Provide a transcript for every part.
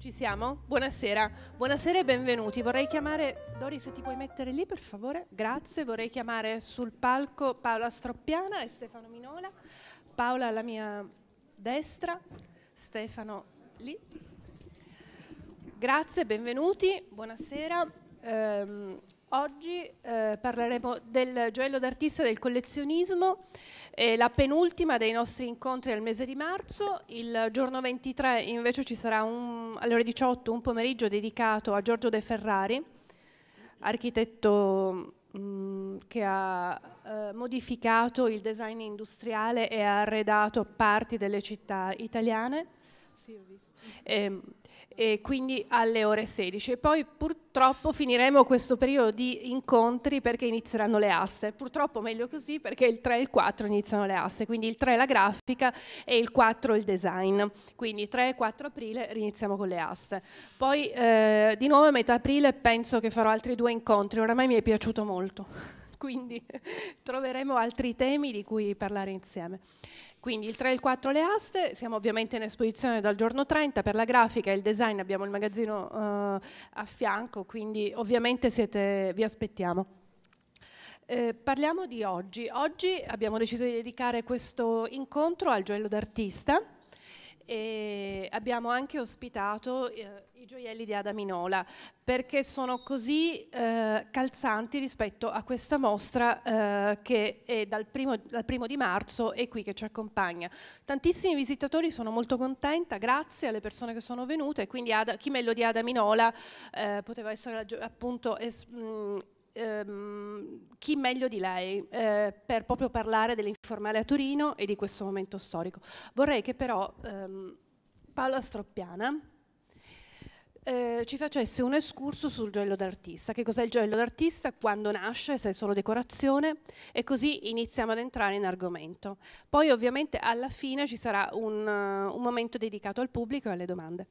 Ci siamo? Buonasera. Buonasera e benvenuti. Vorrei chiamare, Dori se ti puoi mettere lì per favore, grazie. Vorrei chiamare sul palco Paola Stroppiana e Stefano Minola. Paola alla mia destra, Stefano lì. Grazie, benvenuti, buonasera. Um, Oggi eh, parleremo del gioiello d'artista e del collezionismo, eh, la penultima dei nostri incontri al mese di marzo. Il giorno 23 invece ci sarà un un, alle ore 18 un pomeriggio dedicato a Giorgio De Ferrari, architetto mm, che ha eh, modificato il design industriale e ha arredato parti delle città italiane. Sì, ho visto. E, ehm, e quindi alle ore 16. poi purtroppo finiremo questo periodo di incontri perché inizieranno le aste. Purtroppo meglio così perché il 3 e il 4 iniziano le aste, quindi il 3 è la grafica e il 4 il design. Quindi 3 e 4 aprile iniziamo con le aste. Poi eh, di nuovo a metà aprile penso che farò altri due incontri, oramai mi è piaciuto molto. quindi troveremo altri temi di cui parlare insieme. Quindi il 3 e il 4 le aste, siamo ovviamente in esposizione dal giorno 30, per la grafica e il design abbiamo il magazzino eh, a fianco, quindi ovviamente siete, vi aspettiamo. Eh, parliamo di oggi. Oggi abbiamo deciso di dedicare questo incontro al gioiello d'artista, e abbiamo anche ospitato eh, i gioielli di Ada Minola perché sono così eh, calzanti rispetto a questa mostra eh, che è dal primo, dal primo, di marzo e qui che ci accompagna. Tantissimi visitatori, sono molto contenta, grazie alle persone che sono venute, quindi Ad Chimello di Ada Adaminola eh, poteva essere appunto... Es mh, mm, ehm, chi meglio di lei eh, per proprio parlare dell'informale a Torino e di questo momento storico. Vorrei che però ehm, Paola Stroppiana eh, ci facesse un escurso sul gioiello d'artista. Che cos'è il gioiello d'artista? Quando nasce, se è solo decorazione e così iniziamo ad entrare in argomento. Poi ovviamente alla fine ci sarà un, eh, un momento dedicato al pubblico e alle domande.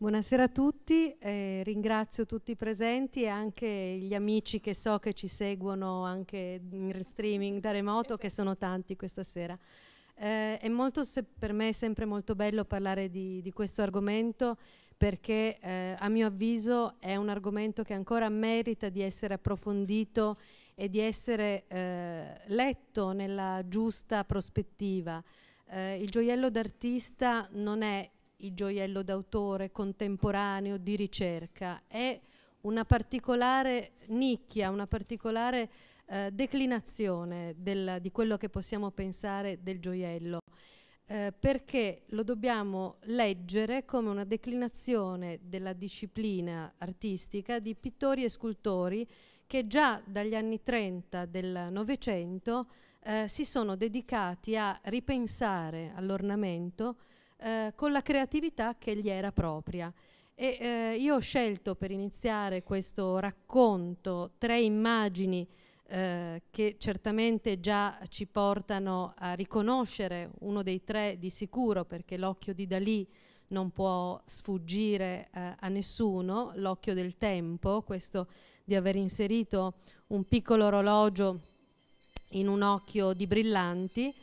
Buonasera a tutti, eh, ringrazio tutti i presenti e anche gli amici che so che ci seguono anche in streaming da remoto, che sono tanti questa sera. Eh, è molto, per me è sempre molto bello parlare di, di questo argomento perché eh, a mio avviso è un argomento che ancora merita di essere approfondito e di essere eh, letto nella giusta prospettiva. Eh, il gioiello d'artista non è il gioiello d'autore contemporaneo di ricerca, è una particolare nicchia, una particolare eh, declinazione del, di quello che possiamo pensare del gioiello, eh, perché lo dobbiamo leggere come una declinazione della disciplina artistica di pittori e scultori che già dagli anni 30 del Novecento eh, si sono dedicati a ripensare all'ornamento eh, con la creatività che gli era propria. E, eh, io ho scelto per iniziare questo racconto tre immagini eh, che certamente già ci portano a riconoscere uno dei tre di sicuro, perché l'occhio di Dalì non può sfuggire eh, a nessuno, l'occhio del tempo, questo di aver inserito un piccolo orologio in un occhio di brillanti,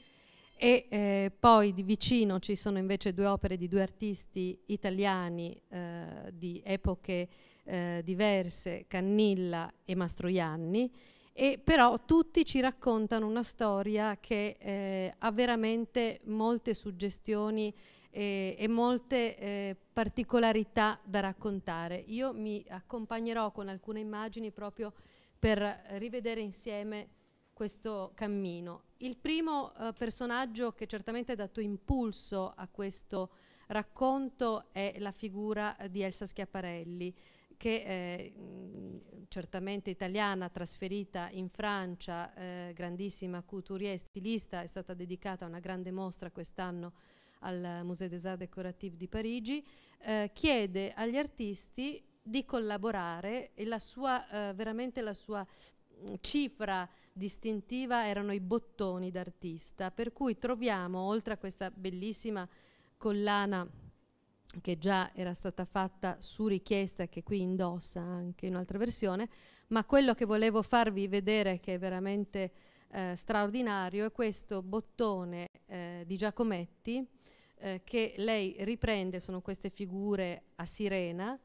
e eh, poi di vicino ci sono invece due opere di due artisti italiani eh, di epoche eh, diverse, Cannilla e Mastroianni, e però tutti ci raccontano una storia che eh, ha veramente molte suggestioni e, e molte eh, particolarità da raccontare. Io mi accompagnerò con alcune immagini proprio per rivedere insieme questo cammino. Il primo eh, personaggio che certamente ha dato impulso a questo racconto è la figura di Elsa Schiaparelli, che è eh, certamente italiana, trasferita in Francia, eh, grandissima couturier, stilista, è stata dedicata a una grande mostra quest'anno al Musée des Arts Décoratifs di Parigi, eh, chiede agli artisti di collaborare e la sua, eh, veramente la sua cifra distintiva erano i bottoni d'artista, per cui troviamo, oltre a questa bellissima collana che già era stata fatta su richiesta e che qui indossa anche in un'altra versione, ma quello che volevo farvi vedere che è veramente eh, straordinario è questo bottone eh, di Giacometti eh, che lei riprende, sono queste figure a sirena,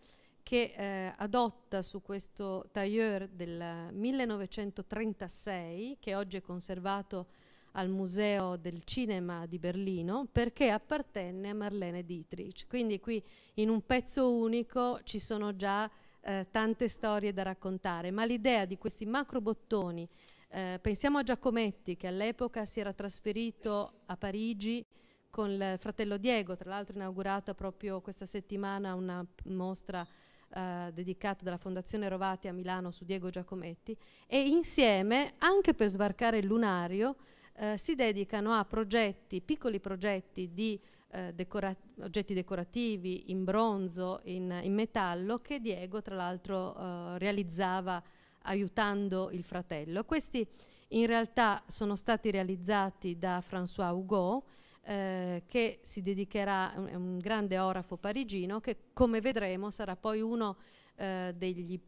che eh, adotta su questo tailleur del 1936, che oggi è conservato al Museo del Cinema di Berlino, perché appartenne a Marlene Dietrich. Quindi qui in un pezzo unico ci sono già eh, tante storie da raccontare, ma l'idea di questi macro bottoni, eh, pensiamo a Giacometti che all'epoca si era trasferito a Parigi con il fratello Diego, tra l'altro inaugurata proprio questa settimana una mostra eh, dedicata dalla Fondazione Rovati a Milano su Diego Giacometti e insieme, anche per sbarcare il lunario, eh, si dedicano a progetti, piccoli progetti di eh, decora oggetti decorativi in bronzo, in, in, metallo, che Diego tra l'altro eh, realizzava aiutando il fratello. Questi in realtà sono stati realizzati da François Hugo eh, che si dedicherà, è un, grande orafo parigino che come vedremo sarà poi uno eh, degli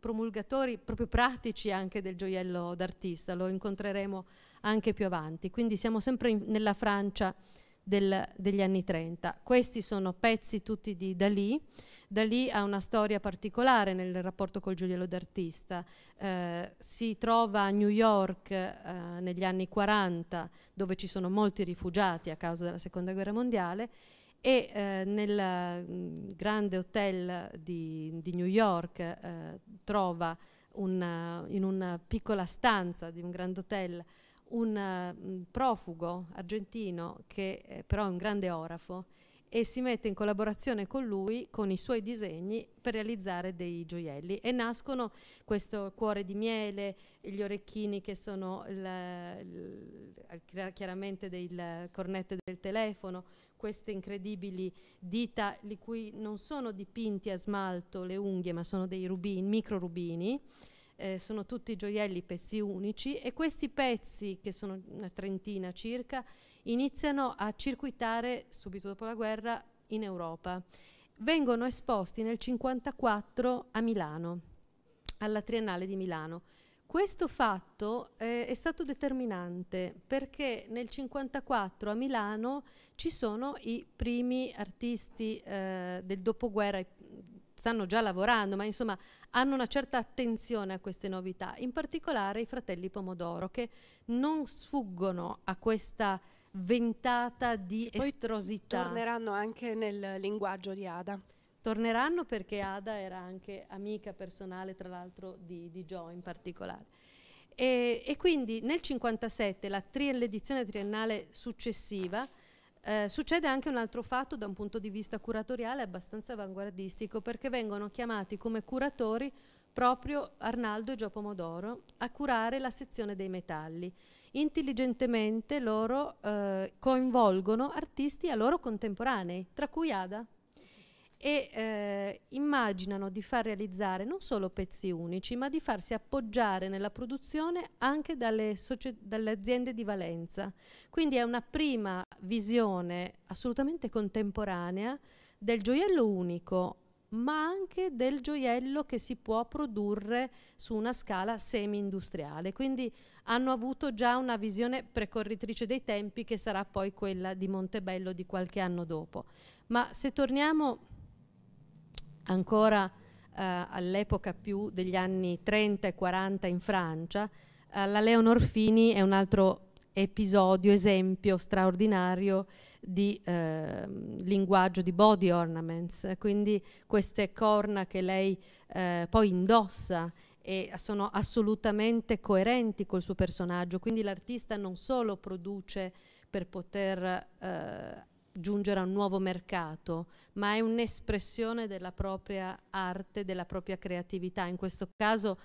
promulgatori proprio pratici anche del gioiello d'artista, lo incontreremo anche più avanti, quindi siamo sempre in, nella Francia del, degli anni 30. Questi sono pezzi tutti di Dalì. Da lì ha una storia particolare nel rapporto col Giuliano d'artista. Eh, si trova a New York eh, negli anni 40, dove ci sono molti rifugiati a causa della Seconda Guerra Mondiale, e eh, nel mh, mm, grande hotel di, di New York eh, trova una, eh, in una piccola stanza di un grande hotel un uh, profugo argentino che eh, però è un grande orafo e si mette in collaborazione con lui, con i suoi disegni, per realizzare dei gioielli. E nascono questo cuore di miele, gli orecchini che sono il, il, chiaramente delle cornette del telefono, queste incredibili dita di cui non sono dipinti a smalto le unghie, ma sono dei rubini, micro rubini eh, sono tutti gioielli, pezzi unici e questi pezzi, che sono una trentina circa, iniziano a circuitare subito dopo la guerra in Europa. Vengono esposti nel 1954 a Milano, alla Triennale di Milano. Questo fatto eh, è stato determinante perché nel 1954 a Milano ci sono i primi artisti eh, del dopoguerra, stanno già lavorando, ma insomma hanno una certa attenzione a queste novità, in particolare i fratelli Pomodoro che non sfuggono a questa ventata di Poi estrosità. Torneranno anche nel linguaggio di Ada. Torneranno perché Ada era anche amica personale, tra l'altro, di, di Joe in particolare. E, e quindi nel 1957, la triennale triennale successiva, eh, succede anche un altro fatto da un punto di vista curatoriale abbastanza avanguardistico perché vengono chiamati come curatori proprio Arnaldo e Pomodoro a curare la sezione dei metalli. Intelligentemente loro eh, coinvolgono artisti a loro contemporanei, tra cui Ada e eh, immaginano di far realizzare non solo pezzi unici, ma di farsi appoggiare nella produzione anche dalle, dalle aziende di Valenza. Quindi è una prima visione assolutamente contemporanea del gioiello unico, ma anche del gioiello che si può produrre su una scala semi-industriale. Quindi hanno avuto già una visione precorritrice dei tempi che sarà poi quella di Montebello di qualche anno dopo. Ma se torniamo ancora eh, all'epoca più degli anni 30 e 40 in Francia, eh, la Leonor Fini è un altro episodio, esempio straordinario di eh, linguaggio di body ornaments, quindi queste corna che lei eh, poi indossa e sono assolutamente coerenti col suo personaggio, quindi l'artista non solo produce per poter eh, giungere a un nuovo mercato, ma è un'espressione della propria arte, della propria creatività, in questo caso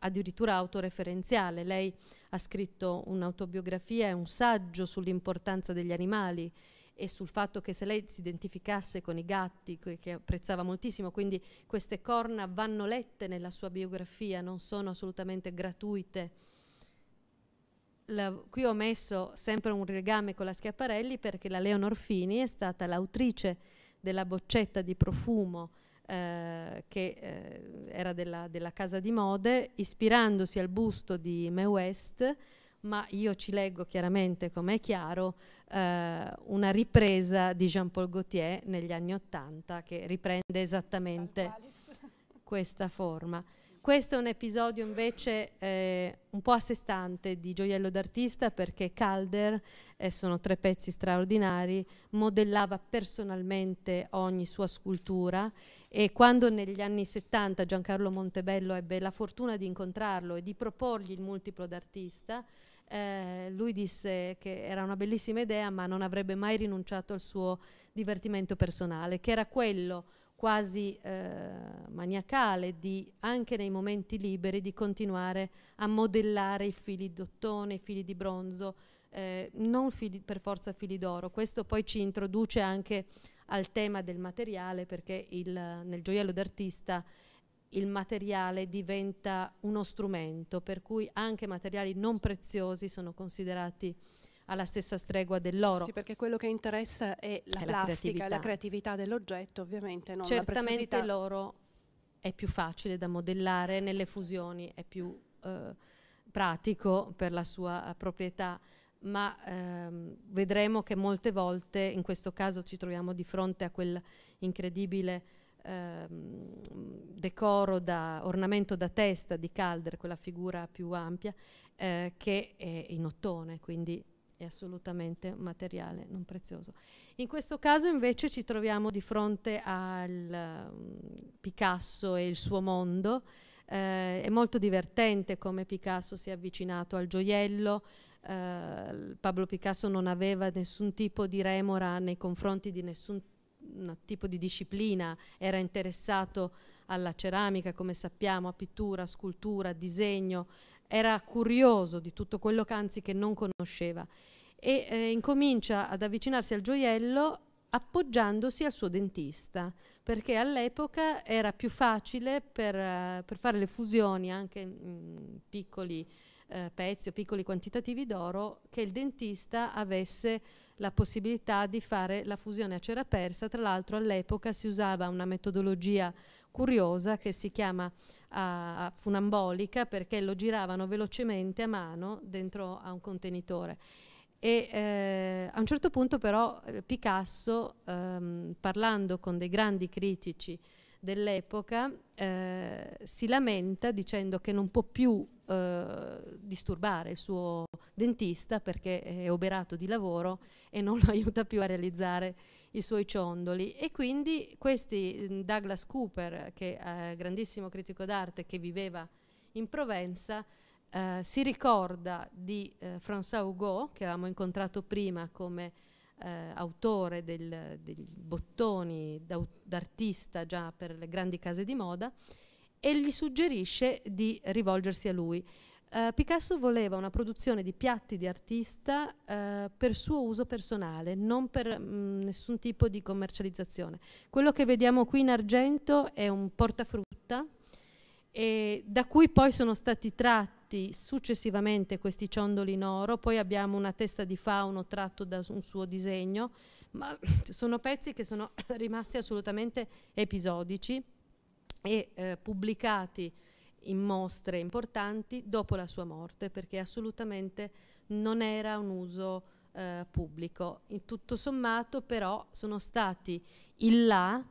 addirittura autoreferenziale. Lei ha scritto un'autobiografia e un saggio sull'importanza degli animali e sul fatto che se lei si identificasse con i gatti, che apprezzava moltissimo, quindi queste corna vanno lette nella sua biografia, non sono assolutamente gratuite la, qui ho messo sempre un legame con la Schiaparelli perché la Leonor Fini è stata l'autrice della boccetta di profumo eh, che eh, era della, della, casa di mode, ispirandosi al busto di Mae West, ma io ci leggo chiaramente, come è chiaro, eh, una ripresa di Jean-Paul Gaultier negli anni Ottanta che riprende esattamente questa forma. Questo è un episodio invece eh, un po' a sé stante di Gioiello d'artista perché Calder, eh, sono tre pezzi straordinari, modellava personalmente ogni sua scultura e quando negli anni 70 Giancarlo Montebello ebbe la fortuna di incontrarlo e di proporgli il multiplo d'artista, eh, lui disse che era una bellissima idea ma non avrebbe mai rinunciato al suo divertimento personale, che era quello quasi eh, maniacale di, anche nei momenti liberi, di continuare a modellare i fili d'ottone, i fili di bronzo, eh, non fili, per forza fili d'oro. Questo poi ci introduce anche al tema del materiale, perché il, nel gioiello d'artista il materiale diventa uno strumento, per cui anche materiali non preziosi sono considerati alla stessa stregua dell'oro. Sì, perché quello che interessa è la è plastica, la creatività. la creatività dell'oggetto, ovviamente, non Certamente l'oro è più facile da modellare nelle fusioni, è più eh, pratico per la sua eh, proprietà, ma ehm, vedremo che molte volte, in questo caso ci troviamo di fronte a quel incredibile ehm, decoro da ornamento da testa di Calder, quella figura più ampia, eh, che è in ottone, quindi è assolutamente un materiale non prezioso. In questo caso invece ci troviamo di fronte al mm, Picasso e il suo mondo, eh, è molto divertente come Picasso si è avvicinato al gioiello, eh, Pablo Picasso non aveva nessun tipo di remora nei confronti di nessun mm, tipo di disciplina, era interessato alla ceramica, come sappiamo, a pittura, scultura, disegno, era curioso di tutto quello che anzi che non conosceva e eh, incomincia ad avvicinarsi al gioiello appoggiandosi al suo dentista, perché all'epoca era più facile per, eh, per, fare le fusioni anche in piccoli uh, pezzi o piccoli quantitativi d'oro che il dentista avesse la possibilità di fare la fusione a cera persa. Tra l'altro all'epoca si usava una metodologia curiosa che si chiama uh, funambolica perché lo giravano velocemente a mano dentro a un contenitore. E, eh, a un certo punto però eh, Picasso, ehm, parlando con dei grandi critici dell'epoca, eh, si lamenta dicendo che non può più eh, disturbare il suo dentista perché è oberato di lavoro e non lo aiuta più a realizzare i suoi ciondoli e quindi questi mm, Douglas Cooper, che eh, grandissimo critico d'arte che viveva in Provenza, eh, si ricorda di eh, François Hugo, che avevamo incontrato prima come eh, autore del, dei bottoni d'artista già per le grandi case di moda, e gli suggerisce di rivolgersi a lui. Eh, Picasso voleva una produzione di piatti di artista uh, per suo uso personale, non per mh, mm, nessun tipo di commercializzazione. Quello che vediamo qui in argento è un portafrutta e da cui poi sono stati tratti successivamente questi ciondoli in oro, poi abbiamo una testa di fauno tratto da un suo disegno, ma sono pezzi che sono rimasti assolutamente episodici e eh, pubblicati in mostre importanti dopo la sua morte perché assolutamente non era un uso eh, pubblico. In tutto sommato però sono stati in là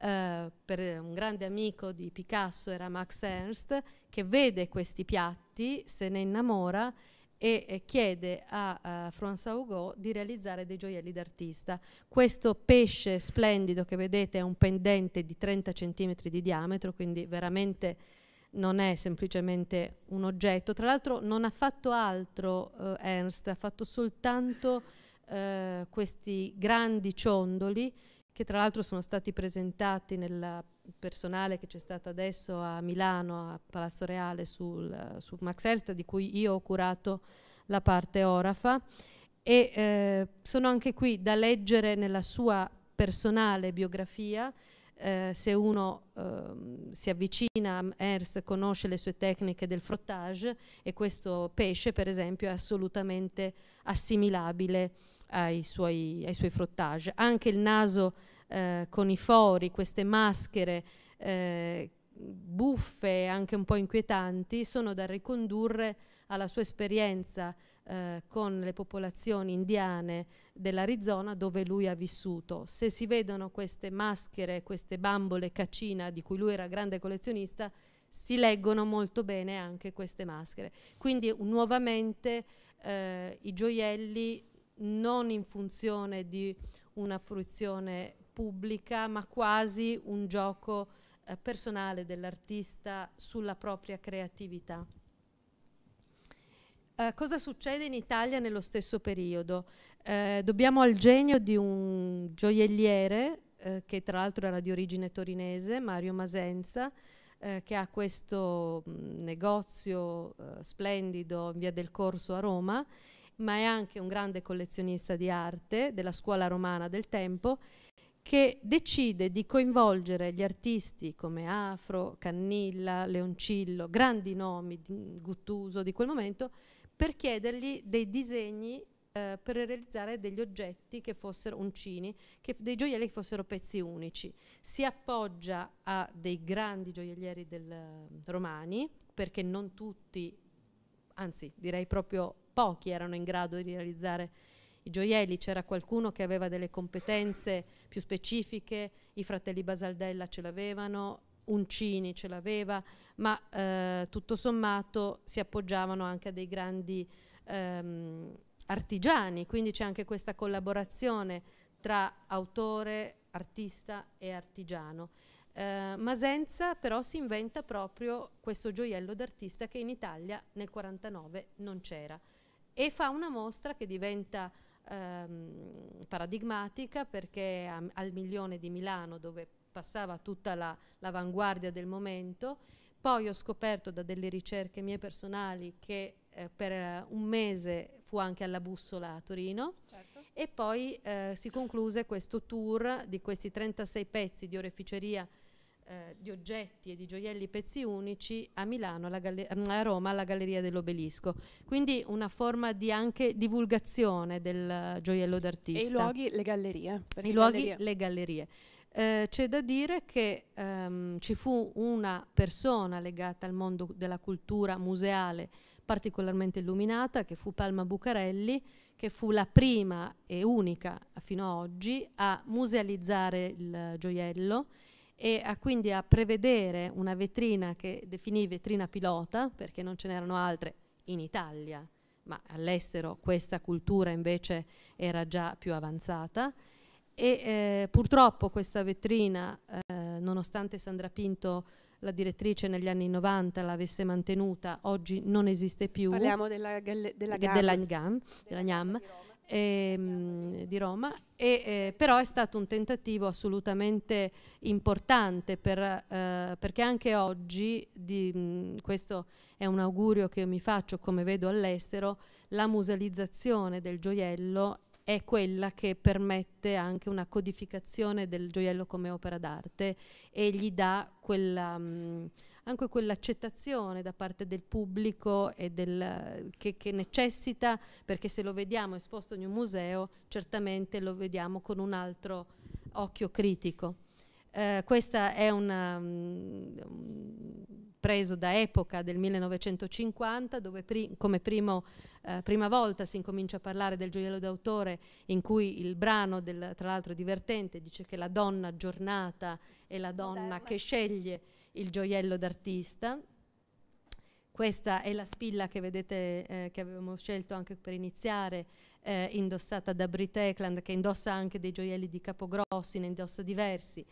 eh, per un grande amico di Picasso era Max Ernst che vede questi piatti, se ne innamora e eh, chiede a, a François Hugo di realizzare dei gioielli d'artista. Questo pesce splendido che vedete è un pendente di 30 cm di diametro, quindi veramente non è semplicemente un oggetto. Tra l'altro non ha fatto altro eh, Ernst, ha fatto soltanto eh, questi grandi ciondoli che tra l'altro sono stati presentati nel personale che c'è stato adesso a Milano, a Palazzo Reale, sul, su Max Ernst, di cui io ho curato la parte orafa. E eh, sono anche qui da leggere nella sua personale biografia eh, se uno eh, si avvicina a Ernst conosce le sue tecniche del frottage e questo pesce per esempio è assolutamente assimilabile ai suoi, ai suoi frottage. Anche il naso eh, con i fori, queste maschere eh, buffe e anche un po' inquietanti sono da ricondurre alla sua esperienza eh, con le popolazioni indiane dell'Arizona dove lui ha vissuto. Se si vedono queste maschere, queste bambole cacina di cui lui era grande collezionista, si leggono molto bene anche queste maschere. Quindi nuovamente eh, i gioielli non in funzione di una fruizione pubblica, ma quasi un gioco eh, personale dell'artista sulla propria creatività. Eh, cosa succede in Italia nello stesso periodo? Uh, dobbiamo al genio di un gioielliere, uh, che tra l'altro era di origine torinese, Mario Masenza, che ha questo mh, mm, negozio splendido in via del Corso a Roma, ma è anche un grande collezionista di arte della scuola romana del tempo che decide di coinvolgere gli artisti come Afro, Cannilla, Leoncillo, grandi nomi, di Guttuso di quel momento, per chiedergli dei disegni eh, per realizzare degli oggetti che fossero uncini, che, dei gioielli che fossero pezzi unici. Si appoggia a dei grandi gioiellieri del ehm, Romani, perché non tutti, anzi direi proprio pochi erano in grado di realizzare i gioielli, c'era qualcuno che aveva delle competenze più specifiche, i fratelli Basaldella ce l'avevano, Uncini ce l'aveva, ma eh, tutto sommato si appoggiavano anche a dei grandi ehm, artigiani, quindi c'è anche questa collaborazione tra autore, artista e artigiano. Eh, Masenza però si inventa proprio questo gioiello d'artista che in Italia nel 49 non c'era e fa una mostra che diventa ehm, paradigmatica perché a, al milione di Milano dove passava tutta la, l'avanguardia del momento. Poi ho scoperto da delle ricerche mie personali che eh, per eh, un mese fu anche alla bussola a Torino certo. e poi eh, si concluse questo tour di questi 36 pezzi di oreficeria eh, di oggetti e di gioielli pezzi unici a Milano, galle- mm, a Roma, alla Galleria dell'Obelisco. Quindi una forma di anche divulgazione del gioiello d'artista. E i luoghi, le gallerie. I luoghi, gallerie. le gallerie eh, c'è da dire che ehm, ci fu una persona legata al mondo della cultura museale particolarmente illuminata, che fu Palma Bucarelli, che fu la prima e unica fino ad oggi a musealizzare il gioiello e a quindi a prevedere una vetrina che definì vetrina pilota, perché non ce n'erano altre in Italia, ma all'estero questa cultura invece era già più avanzata e eh, purtroppo questa vetrina, eh, nonostante Sandra Pinto, la direttrice negli anni 90, l'avesse mantenuta, oggi non esiste più. Parliamo della, della, della GAM, della, GAM, della GAM, ehm, di Roma, e, eh, però è stato un tentativo assolutamente importante per, eh, perché anche oggi, di, mh, mm, questo è un augurio che io mi faccio come vedo all'estero, la musealizzazione del gioiello è quella che permette anche una codificazione del gioiello come opera d'arte e gli dà quella, mh, mm, anche quell'accettazione da parte del pubblico del, che, che, necessita, perché se lo vediamo esposto in un museo certamente lo vediamo con un altro occhio critico. Eh, questa è una, um, preso da Epoca del 1950, dove pri come primo, eh, prima volta si incomincia a parlare del gioiello d'autore, in cui il brano, del, tra l'altro divertente, dice che la donna giornata è la donna Moderna. che sceglie il gioiello d'artista. Questa è la spilla che vedete eh, che avevamo scelto anche per iniziare, eh, indossata da Brit Eklund, che indossa anche dei gioielli di Capogrossi, ne indossa diversi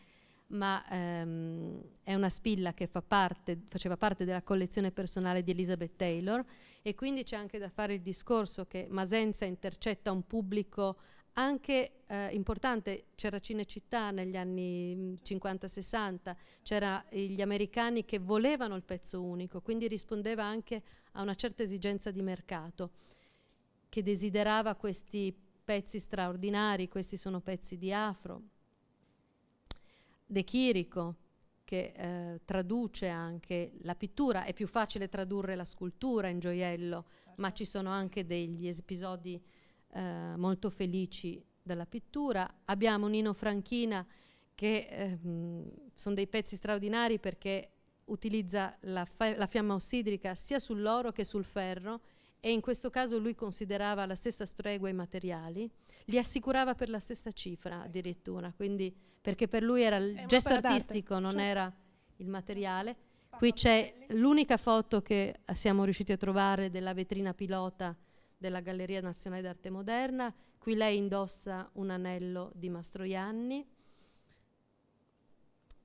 ma ehm, è una spilla che fa parte, faceva parte della collezione personale di Elizabeth Taylor e quindi c'è anche da fare il discorso che Masenza intercetta un pubblico anche eh, importante, c'era Cinecittà negli anni 50-60, mm, c'erano gli americani che volevano il pezzo unico, quindi rispondeva anche a una certa esigenza di mercato, che desiderava questi pezzi straordinari, questi sono pezzi di afro, De Chirico, che eh, traduce anche la pittura, è più facile tradurre la scultura in gioiello, certo. ma ci sono anche degli episodi eh, molto felici della pittura. Abbiamo Nino Franchina che eh, sono dei pezzi straordinari perché utilizza la, la fiamma ossidrica sia sull'oro che sul ferro e in questo caso lui considerava la stessa stregua i materiali, li assicurava per la stessa cifra addirittura, quindi, perché per lui era il È gesto artistico, non cioè. era il materiale. Qui c'è l'unica foto che siamo riusciti a trovare della vetrina pilota della Galleria Nazionale d'Arte Moderna, qui lei indossa un anello di Mastroianni,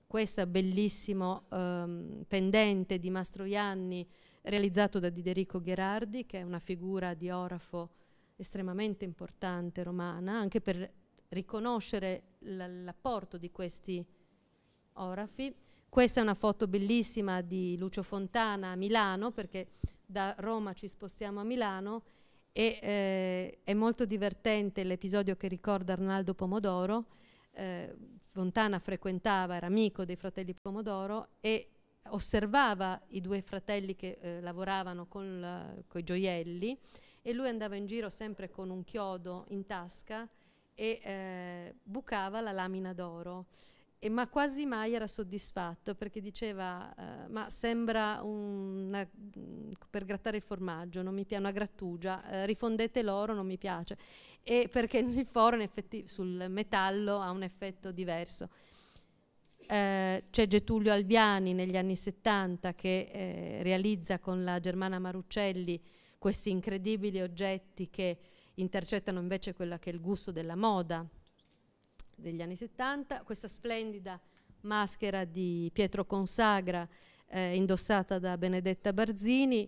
questo bellissimo um, pendente di Mastroianni realizzato da Diderico Gherardi, che è una figura di orafo estremamente importante romana, anche per riconoscere l'apporto di questi orafi. Questa è una foto bellissima di Lucio Fontana a Milano, perché da Roma ci spostiamo a Milano e eh, è molto divertente l'episodio che ricorda Arnaldo Pomodoro. Eh, Fontana frequentava, era amico dei fratelli Pomodoro e osservava i due fratelli che eh, lavoravano con, la, i gioielli e lui andava in giro sempre con un chiodo in tasca e eh, bucava la lamina d'oro. ma quasi mai era soddisfatto perché diceva: eh, Ma sembra una, per grattare il formaggio, non mi piace una grattugia, eh, rifondete l'oro, non mi piace. E perché il foro, effetti, sul metallo, ha un effetto diverso. Eh, c'è Getulio Alviani negli anni 70 che eh, realizza con la Germana Maruccelli questi incredibili oggetti che intercettano invece quello che è il gusto della moda degli anni 70, questa splendida maschera di Pietro Consagra eh, indossata da Benedetta Barzini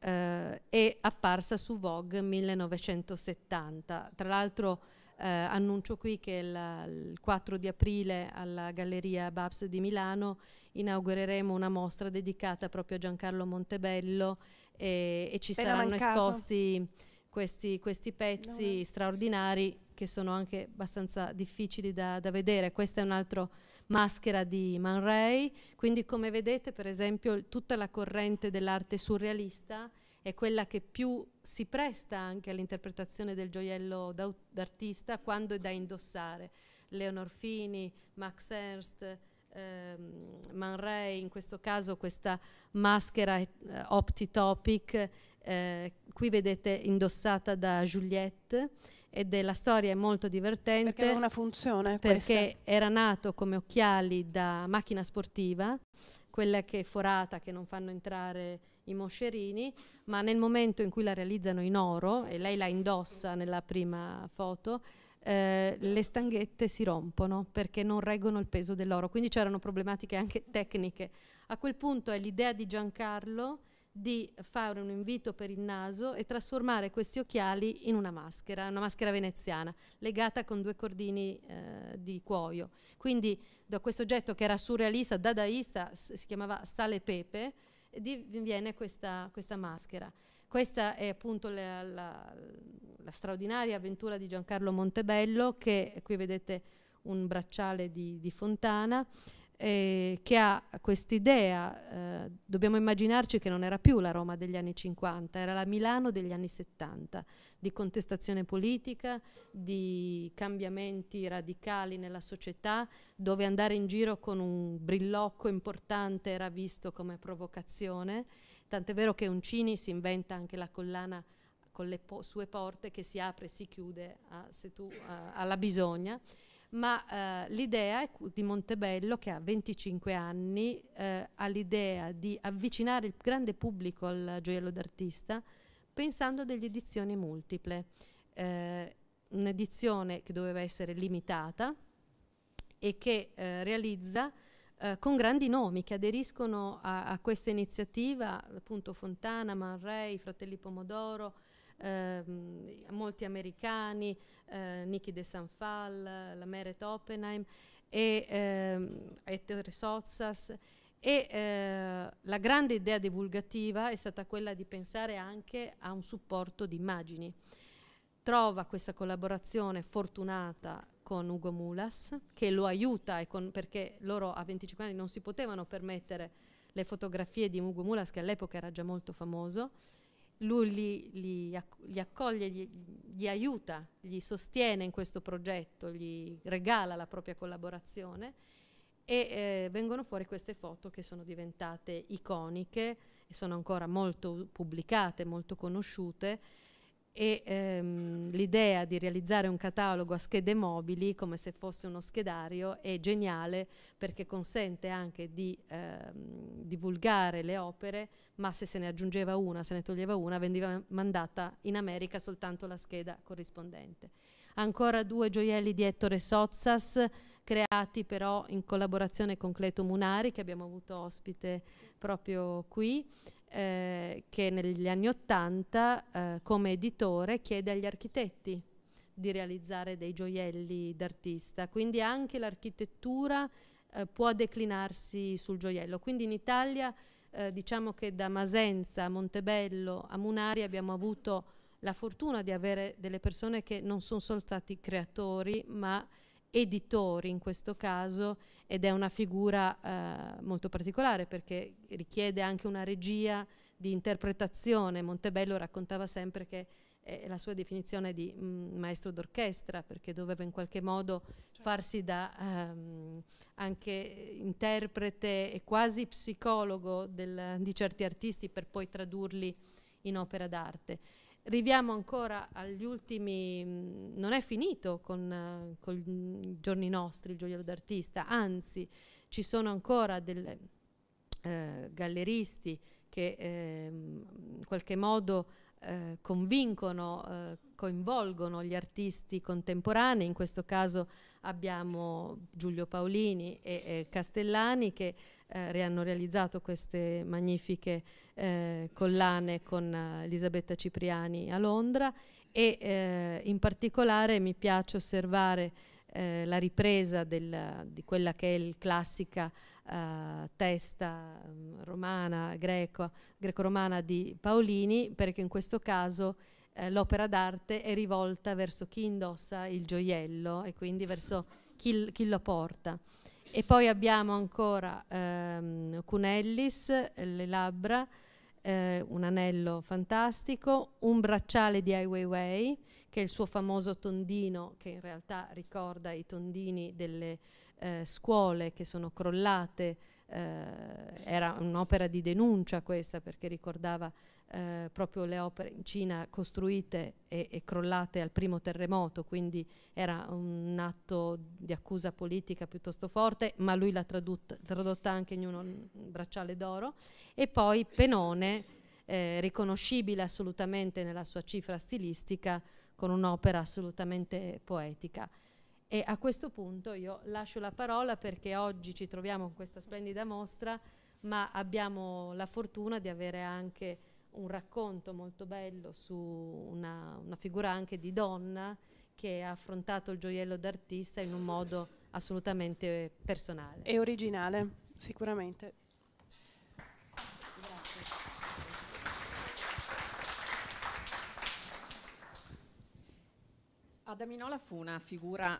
eh, è apparsa su Vogue 1970. Tra l'altro eh, annuncio qui che la, il 4 di aprile alla Galleria Babs di Milano inaugureremo una mostra dedicata proprio a Giancarlo Montebello e, e ci Pena saranno mancato. esposti questi, questi pezzi no. straordinari che sono anche abbastanza difficili da, da vedere. Questa è un'altra maschera di Man Ray, quindi come vedete per esempio tutta la corrente dell'arte surrealista è quella che più si presta anche all'interpretazione del gioiello d'artista quando è da indossare. Leonor Fini, Max Ernst, ehm, Man Ray, in questo caso questa maschera eh, optitopic, eh, qui vedete indossata da Juliette ed è, la storia è molto divertente. Perché aveva una funzione Perché questa. era nato come occhiali da macchina sportiva, quella che è forata, che non fanno entrare i moscerini, ma nel momento in cui la realizzano in oro, e lei la indossa nella prima foto, eh, le stanghette si rompono perché non reggono il peso dell'oro, quindi c'erano problematiche anche tecniche. A quel punto è l'idea di Giancarlo di fare un invito per il naso e trasformare questi occhiali in una maschera, una maschera veneziana, legata con due cordini eh, di cuoio. Quindi da questo oggetto che era surrealista, dadaista, si chiamava Sale Pepe, diviene questa, questa maschera. Questa è appunto la, la, la, straordinaria avventura di Giancarlo Montebello che qui vedete un bracciale di, di Fontana eh, che ha quest'idea, eh, dobbiamo immaginarci che non era più la Roma degli anni 50, era la Milano degli anni 70, di contestazione politica, di cambiamenti radicali nella società, dove andare in giro con un brillocco importante era visto come provocazione, tant'è vero che Uncini si inventa anche la collana con le po sue porte che si apre e si chiude a, tu, a, alla bisogna ma eh, l'idea di Montebello, che ha 25 anni, eh, ha l'idea di avvicinare il grande pubblico al gioiello d'artista pensando a delle edizioni multiple. Eh, un'edizione che doveva essere limitata e che eh, realizza eh, con grandi nomi che aderiscono a, a questa iniziativa, appunto Fontana, Manrei, Fratelli Pomodoro, ehm, molti americani, eh, Nicky De Sanfal, la Meret Oppenheim e ehm, Ettore Sozzas. E eh, la grande idea divulgativa è stata quella di pensare anche a un supporto di immagini. Trova questa collaborazione fortunata con Ugo Mulas, che lo aiuta con, perché loro a 25 anni non si potevano permettere le fotografie di Ugo Mulas, che all'epoca era già molto famoso, lui li, li, li accoglie, gli, gli, aiuta, li sostiene in questo progetto, gli regala la propria collaborazione e eh, vengono fuori queste foto che sono diventate iconiche e sono ancora molto pubblicate, molto conosciute e ehm, l'idea di realizzare un catalogo a schede mobili come se fosse uno schedario è geniale perché consente anche di ehm, divulgare le opere ma se se ne aggiungeva una, se ne toglieva una veniva mandata in America soltanto la scheda corrispondente. Ancora due gioielli di Ettore Sozzas creati però in collaborazione con Cleto Munari che abbiamo avuto ospite proprio qui eh, che negli anni Ottanta eh, come editore chiede agli architetti di realizzare dei gioielli d'artista, quindi anche l'architettura eh, può declinarsi sul gioiello. Quindi in Italia eh, diciamo che da Masenza a Montebello a Munari abbiamo avuto la fortuna di avere delle persone che non sono solo stati creatori ma editori in questo caso ed è una figura eh, molto particolare perché richiede anche una regia di interpretazione. Montebello raccontava sempre che eh, la sua definizione di mh, mm, maestro d'orchestra perché doveva in qualche modo certo. farsi da ehm, anche interprete e quasi psicologo del, di certi artisti per poi tradurli in opera d'arte. Arriviamo ancora agli ultimi, mm, non è finito con, uh, i giorni nostri il gioiello d'artista, anzi ci sono ancora dei uh, eh, galleristi che eh, in qualche modo eh, convincono, eh, coinvolgono gli artisti contemporanei, in questo caso abbiamo Giulio Paolini e, e eh, Castellani che eh, hanno realizzato queste magnifiche eh, collane con eh, Elisabetta Cipriani a Londra e eh, in particolare mi piace osservare eh, la ripresa del, di quella che è il classica uh, testa mm, romana, greco, greco-romana di Paolini, perché in questo caso eh, l'opera d'arte è rivolta verso chi indossa il gioiello e quindi verso chi, chi lo porta. E poi abbiamo ancora ehm, Cunellis, le labbra, eh, un anello fantastico, un bracciale di Ai Weiwei, che è il suo famoso tondino, che in realtà ricorda i tondini delle eh, scuole che sono crollate eh, era un'opera di denuncia questa perché ricordava eh, proprio le opere in Cina costruite e, e, crollate al primo terremoto, quindi era un atto di accusa politica piuttosto forte, ma lui l'ha tradotta anche in un bracciale d'oro. E poi Penone, eh, riconoscibile assolutamente nella sua cifra stilistica, con un'opera assolutamente poetica. E a questo punto io lascio la parola perché oggi ci troviamo con questa splendida mostra, ma abbiamo la fortuna di avere anche un racconto molto bello su una, una figura anche di donna che ha affrontato il gioiello d'artista in un modo assolutamente personale. E originale, sicuramente. Adaminola fu una figura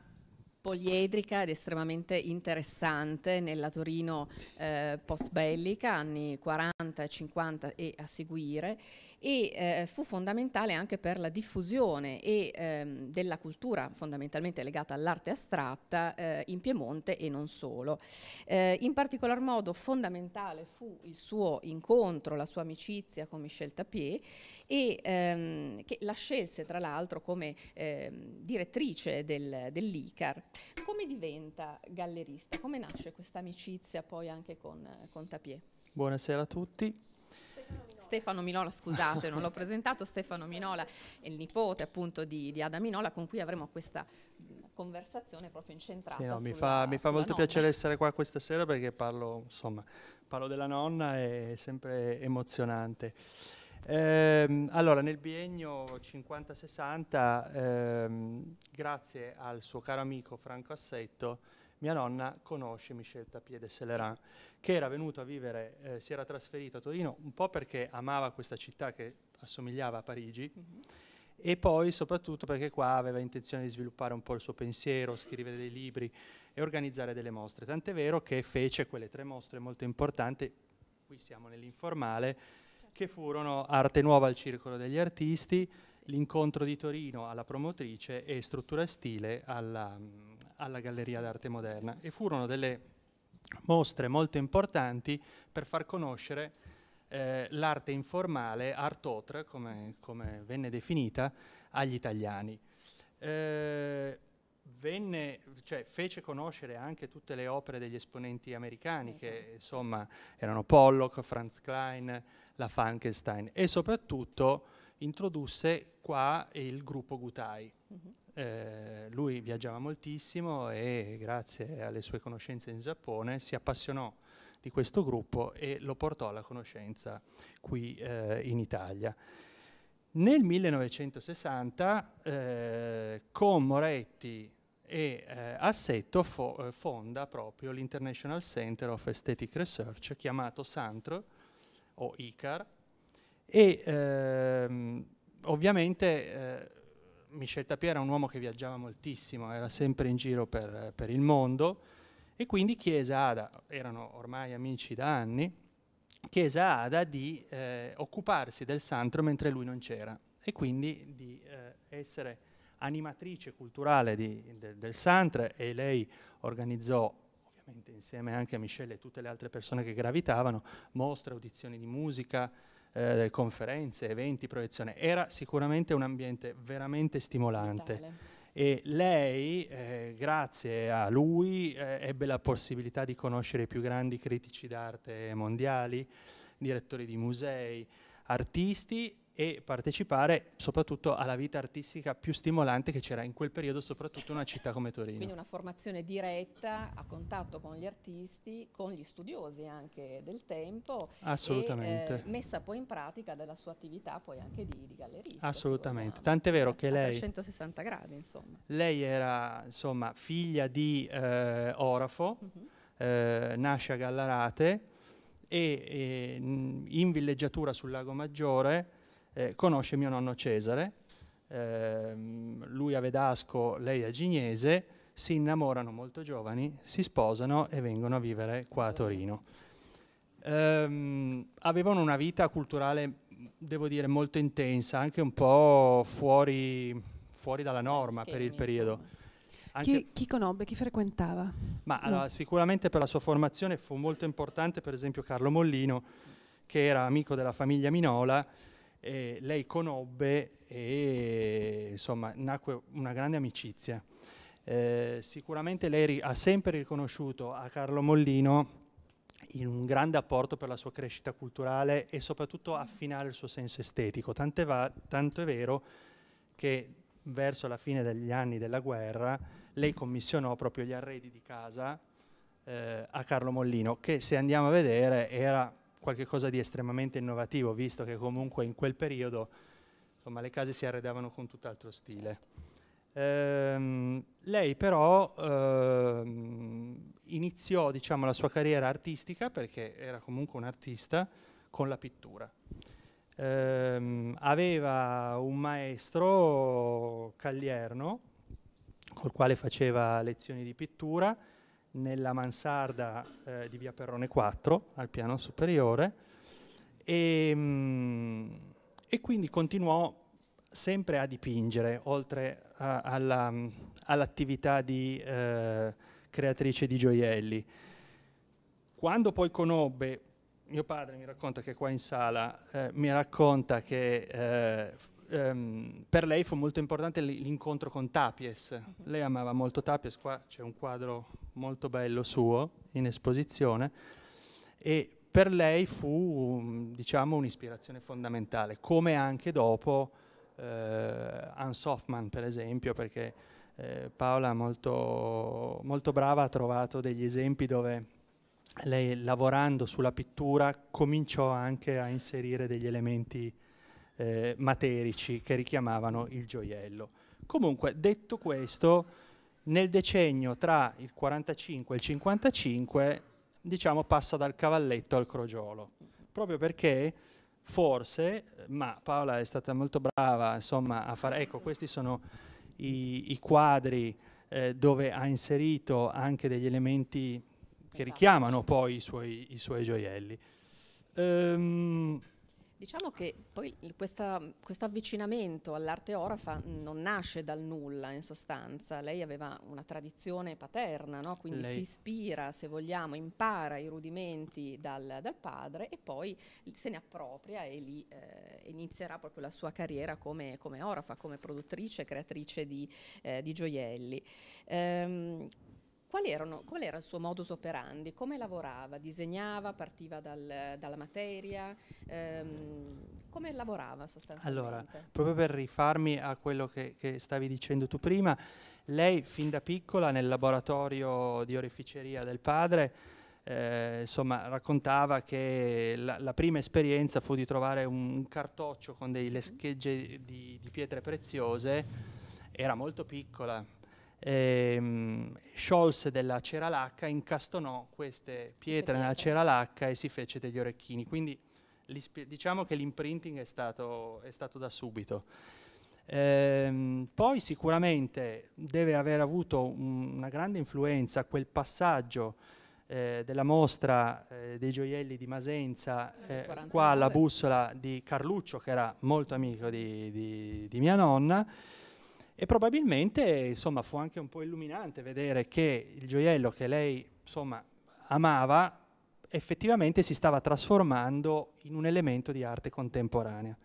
poliedrica ed estremamente interessante nella Torino eh, post bellica, anni 40, 50 e a seguire, e eh, fu fondamentale anche per la diffusione e, ehm, della cultura fondamentalmente legata all'arte astratta eh, in Piemonte e non solo. Eh, in particolar modo fondamentale fu il suo incontro, la sua amicizia con Michel Tapier, e, ehm, che la scelse tra l'altro come ehm, direttrice del, dell'ICAR come diventa gallerista? Come nasce questa amicizia poi anche con, eh, con Tapier? Buonasera a tutti. Stefano Minola, scusate, non l'ho presentato, Stefano Minola è il nipote appunto di, di Ada Minola con cui avremo questa conversazione proprio incentrata. Sì, no, sulla, mi, fa, mi fa molto nonna. piacere essere qua questa sera perché parlo, insomma, parlo della nonna, è sempre emozionante. Ehm, allora, nel biennio 50-60, ehm, grazie al suo caro amico Franco Assetto, mia nonna conosce Michel Tapie de Selerin, sì. che era venuto a vivere, eh, si era trasferito a Torino un po' perché amava questa città che assomigliava a Parigi, mm-hmm. e poi soprattutto perché qua aveva intenzione di sviluppare un po' il suo pensiero, scrivere dei libri e organizzare delle mostre. Tant'è vero che fece quelle tre mostre molto importanti, qui siamo nell'informale, che furono Arte Nuova al Circolo degli Artisti, l'incontro di Torino alla promotrice e Struttura Stile alla, alla Galleria d'Arte Moderna. E furono delle mostre molto importanti per far conoscere eh, l'arte informale, art autre, come, come, venne definita, agli italiani. Eh, venne, cioè, fece conoscere anche tutte le opere degli esponenti americani, che insomma erano Pollock, Franz Klein, la Frankenstein e soprattutto introdusse qua il gruppo Gutai. Mm -hmm. eh, lui viaggiava moltissimo e grazie alle sue conoscenze in Giappone si appassionò di questo gruppo e lo portò alla conoscenza qui eh, in Italia. Nel 1960 eh, con Moretti e eh, Assetto fo eh, fonda proprio l'International Center of Aesthetic Research chiamato Santro o ICAR e ehm, ovviamente eh, Michel Tapia era un uomo che viaggiava moltissimo, era sempre in giro per, per il mondo e quindi chiese a Ada, erano ormai amici da anni, chiese a Ada di eh, occuparsi del Santro mentre lui non c'era e quindi di eh, essere animatrice culturale di, de, del Santre e lei organizzò ovviamente insieme anche a Michelle e tutte le altre persone che gravitavano, mostre, audizioni di musica, eh, conferenze, eventi, proiezioni. Era sicuramente un ambiente veramente stimolante. Vitale. E lei, eh, grazie a lui, eh, ebbe la possibilità di conoscere i più grandi critici d'arte mondiali, direttori di musei, artisti e partecipare soprattutto alla vita artistica più stimolante che c'era in quel periodo, soprattutto in una città come Torino. Quindi una formazione diretta a contatto con gli artisti, con gli studiosi anche del tempo. Assolutamente. E, eh, messa poi in pratica della sua attività poi anche di, di gallerista. Assolutamente. Tant'è vero a, che lei... 360 gradi, insomma. Lei era, insomma, figlia di eh, Orafo, uh mhm. -huh. eh, nasce a Gallarate e mm, in villeggiatura sul Lago Maggiore eh, conosce mio nonno Cesare, eh, lui a Vedasco, lei a Gignese, si innamorano molto giovani, si sposano e vengono a vivere qua a Torino. Eh, avevano una vita culturale, devo dire, molto intensa, anche un po' fuori, fuori dalla norma Schemi, per il periodo. Chi, chi, conobbe, chi frequentava? Ma, no. allora, sicuramente per la sua formazione fu molto importante, per esempio, Carlo Mollino, che era amico della famiglia Minola eh, lei conobbe e insomma nacque una grande amicizia. Eh, sicuramente lei ha sempre riconosciuto a Carlo Mollino un grande apporto per la sua crescita culturale e soprattutto affinare il suo senso estetico, tanto, va, tanto è vero che verso la fine degli anni della guerra lei commissionò proprio gli arredi di casa eh, a Carlo Mollino, che se andiamo a vedere era qualcosa di estremamente innovativo, visto che comunque in quel periodo insomma, le case si arredavano con tutt'altro stile. Ehm, lei però ehm, iniziò diciamo, la sua carriera artistica, perché era comunque un artista, con la pittura. Ehm, aveva un maestro Caglierno, col quale faceva lezioni di pittura, nella mansarda eh, di via Perrone 4, al piano superiore, e, ehm, mh, e quindi continuò sempre a dipingere, oltre a, alla, all'attività di eh, creatrice di gioielli. Quando poi conobbe, mio padre mi racconta che qua in sala, eh, mi racconta che eh, ehm, per lei fu molto importante l'incontro con Tapies. Mm-hmm. Lei amava molto Tapies, qua c'è un quadro molto bello suo in esposizione e per lei fu diciamo, un'ispirazione fondamentale, come anche dopo eh, Hans Hoffman per esempio, perché eh, Paola molto, molto brava ha trovato degli esempi dove lei lavorando sulla pittura cominciò anche a inserire degli elementi eh, materici che richiamavano il gioiello. Comunque, detto questo, nel decennio tra il 45 e il 55, diciamo, passa dal cavalletto al crogiolo, proprio perché forse, ma Paola è stata molto brava insomma, a fare, ecco questi sono i, i quadri eh, dove ha inserito anche degli elementi che richiamano poi i suoi, i suoi gioielli. Um, Diciamo che poi questa, questo avvicinamento all'arte orafa non nasce dal nulla in sostanza, lei aveva una tradizione paterna, no? quindi lei... si ispira se vogliamo, impara i rudimenti dal, dal, padre e poi se ne appropria e lì eh, inizierà proprio la sua carriera come, come orafa, come produttrice, creatrice di, eh, di gioielli. Ehm, Qual, erano, qual, era il suo modus operandi? Come lavorava? Disegnava? Partiva dal, dalla materia? Ehm, come lavorava sostanzialmente? Allora, proprio per rifarmi a quello che, che stavi dicendo tu prima, lei fin da piccola nel laboratorio di oreficeria del padre eh, insomma, raccontava che la, la, prima esperienza fu di trovare un cartoccio con delle schegge di, di pietre preziose, era molto piccola, ehm, sciolse della cera lacca, incastonò queste pietre nella cera lacca e si fece degli orecchini. Quindi diciamo che l'imprinting è stato, è stato da subito. Ehm, poi sicuramente deve aver avuto un, una grande influenza quel passaggio eh, della mostra eh, dei gioielli di Masenza eh, qua alla bussola di Carluccio che era molto amico di, di, di mia nonna e probabilmente insomma, fu anche un po' illuminante vedere che il gioiello che lei insomma, amava effettivamente si stava trasformando in un elemento di arte contemporanea.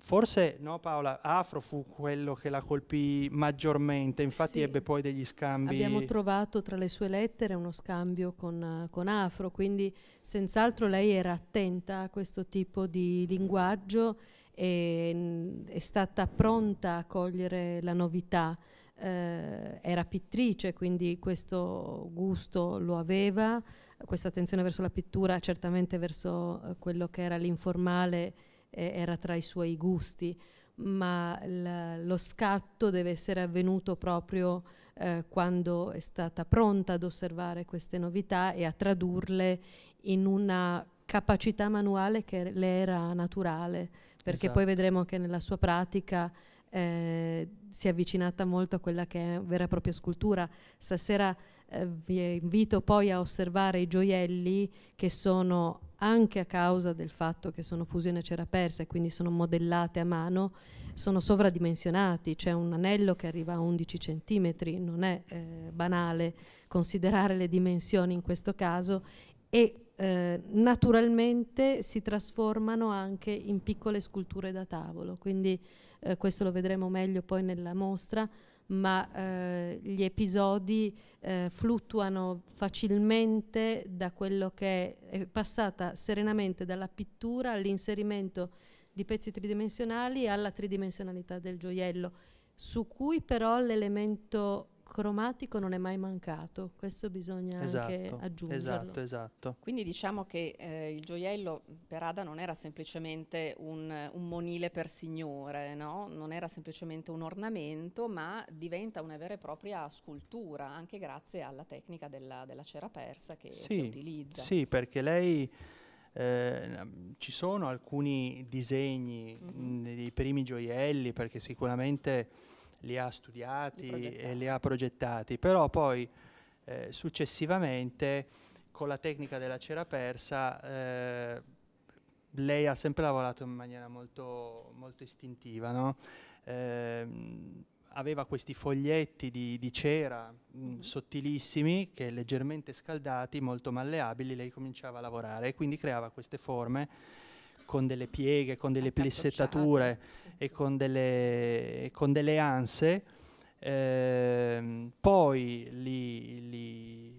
Forse, no Paola, Afro fu quello che la colpì maggiormente, infatti sì. ebbe poi degli scambi. Abbiamo trovato tra le sue lettere uno scambio con, con Afro, quindi senz'altro lei era attenta a questo tipo di linguaggio e, mm, è stata pronta a cogliere la novità, eh, era pittrice, quindi questo gusto lo aveva, questa attenzione verso la pittura, certamente verso eh, quello che era l'informale, eh, era tra i suoi gusti ma lo scatto deve essere avvenuto proprio eh, quando è stata pronta ad osservare queste novità e a tradurle in una capacità manuale che le era naturale, perché esatto. poi vedremo che nella sua pratica eh, si è avvicinata molto a quella che è vera e propria scultura. Stasera eh, vi invito poi a osservare i gioielli che sono anche a causa del fatto che sono fusione cera persa e quindi sono modellate a mano, sono sovradimensionati, c'è un anello che arriva a 11 cm, non è eh, banale considerare le dimensioni in questo caso e eh, naturalmente si trasformano anche in piccole sculture da tavolo, quindi eh, questo lo vedremo meglio poi nella mostra, ma eh, gli episodi eh, fluttuano facilmente da quello che è passata serenamente dalla pittura all'inserimento di pezzi tridimensionali alla tridimensionalità del gioiello, su cui però l'elemento cromatico non è mai mancato, questo bisogna esatto, anche aggiungere. Esatto, esatto. Quindi diciamo che eh, il gioiello per Ada non era semplicemente un, un monile per signore, no? non era semplicemente un ornamento, ma diventa una vera e propria scultura, anche grazie alla tecnica della, della cera persa che, sì, utilizza. Sì, perché lei... Eh, ci sono alcuni disegni mm-hmm. dei primi gioielli perché sicuramente li ha studiati li e li ha progettati, però poi eh, successivamente con la tecnica della cera persa eh, lei ha sempre lavorato in maniera molto, molto istintiva, no? eh, aveva questi foglietti di, di cera mm, mh, mm-hmm. sottilissimi che leggermente scaldati, molto malleabili, lei cominciava a lavorare e quindi creava queste forme con delle pieghe, con delle plissettature e con delle, con delle anse, ehm, poi li, li,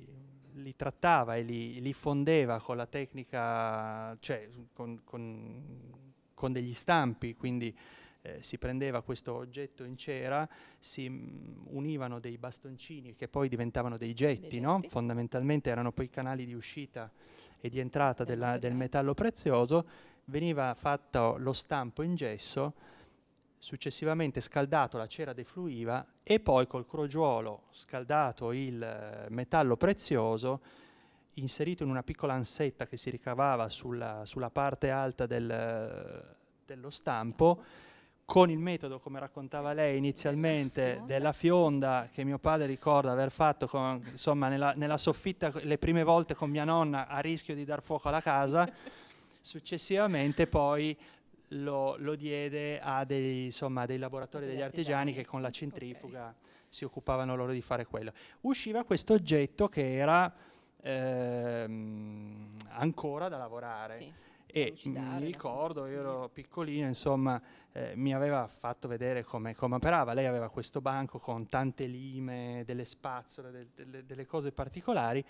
li, trattava e li, li, fondeva con la tecnica, cioè con, con, con degli stampi, quindi eh, si prendeva questo oggetto in cera, si mm, univano dei bastoncini che poi diventavano dei getti, dei getti. No? fondamentalmente erano poi canali di uscita e di entrata della, del metallo prezioso veniva fatto lo stampo in gesso, successivamente scaldato la cera defluiva e poi col crogiolo scaldato il eh, metallo prezioso inserito in una piccola ansetta che si ricavava sulla, sulla parte alta del, eh, dello stampo con il metodo, come raccontava lei inizialmente, della fionda che mio padre ricorda aver fatto con, insomma, nella, nella soffitta le prime volte con mia nonna a rischio di dar fuoco alla casa Successivamente poi lo, lo diede a dei, insomma, dei laboratori, degli artigiani, che con la centrifuga okay. si occupavano loro di fare quello. Usciva questo oggetto che era ehm, ancora da lavorare. Sì e mm, mi ricordo, io ero piccolino, insomma, eh, mi aveva fatto vedere come, come, operava, lei aveva questo banco con tante lime, delle spazzole, de, de, delle cose particolari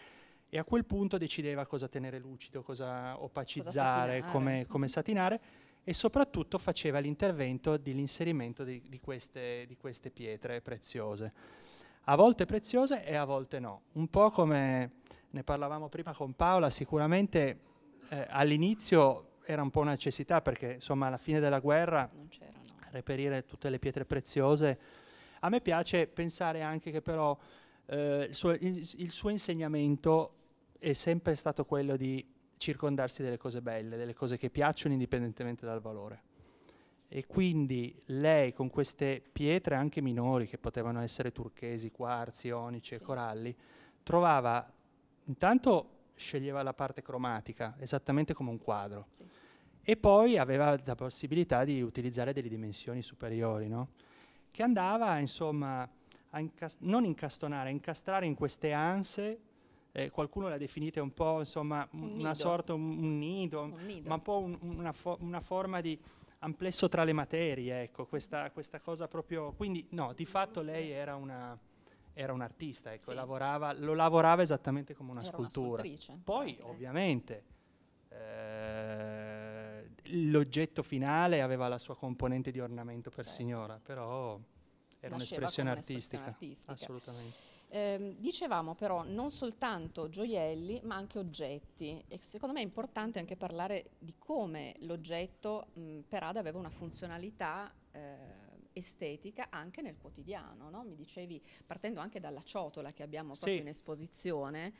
e a quel punto decideva cosa tenere lucido, cosa opacizzare, cosa satinare. Come, come, satinare e soprattutto faceva l'intervento dell'inserimento di, di, queste, di queste pietre preziose. A volte preziose e a volte no. Un po' come ne parlavamo prima con Paola, sicuramente eh, all'inizio era un po' una necessità perché insomma alla fine della guerra no. reperire tutte le pietre preziose. A me piace pensare anche che però eh, il, suo, il, il, suo, insegnamento è sempre stato quello di circondarsi delle cose belle, delle cose che piacciono indipendentemente dal valore. E quindi lei con queste pietre anche minori, che potevano essere turchesi, quarzi, onici sì. e coralli, trovava, intanto sceglieva la parte cromatica, esattamente come un quadro, sì. e poi aveva la possibilità di utilizzare delle dimensioni superiori, no? che andava insomma a incast non incastonare, a incastrare in queste anse eh, qualcuno l'ha definita un po' insomma un una nido. sorta, un, un, nido, un, nido, ma un po' una, fo una, forma di amplesso tra le materie, ecco, questa, questa, cosa proprio... Quindi no, di fatto lei era una era un artista, ecco, sì. lavorava, lo lavorava esattamente come una era scultura. Una Poi, okay. ovviamente, eh, l'oggetto finale aveva la sua componente di ornamento per certo. signora, però era un'espressione un artistica, artistica. Assolutamente. Eh, dicevamo però non soltanto gioielli ma anche oggetti e secondo me è importante anche parlare di come l'oggetto mh, per Ada aveva una funzionalità eh, estetica anche nel quotidiano, no? mi dicevi partendo anche dalla ciotola che abbiamo proprio sì. in esposizione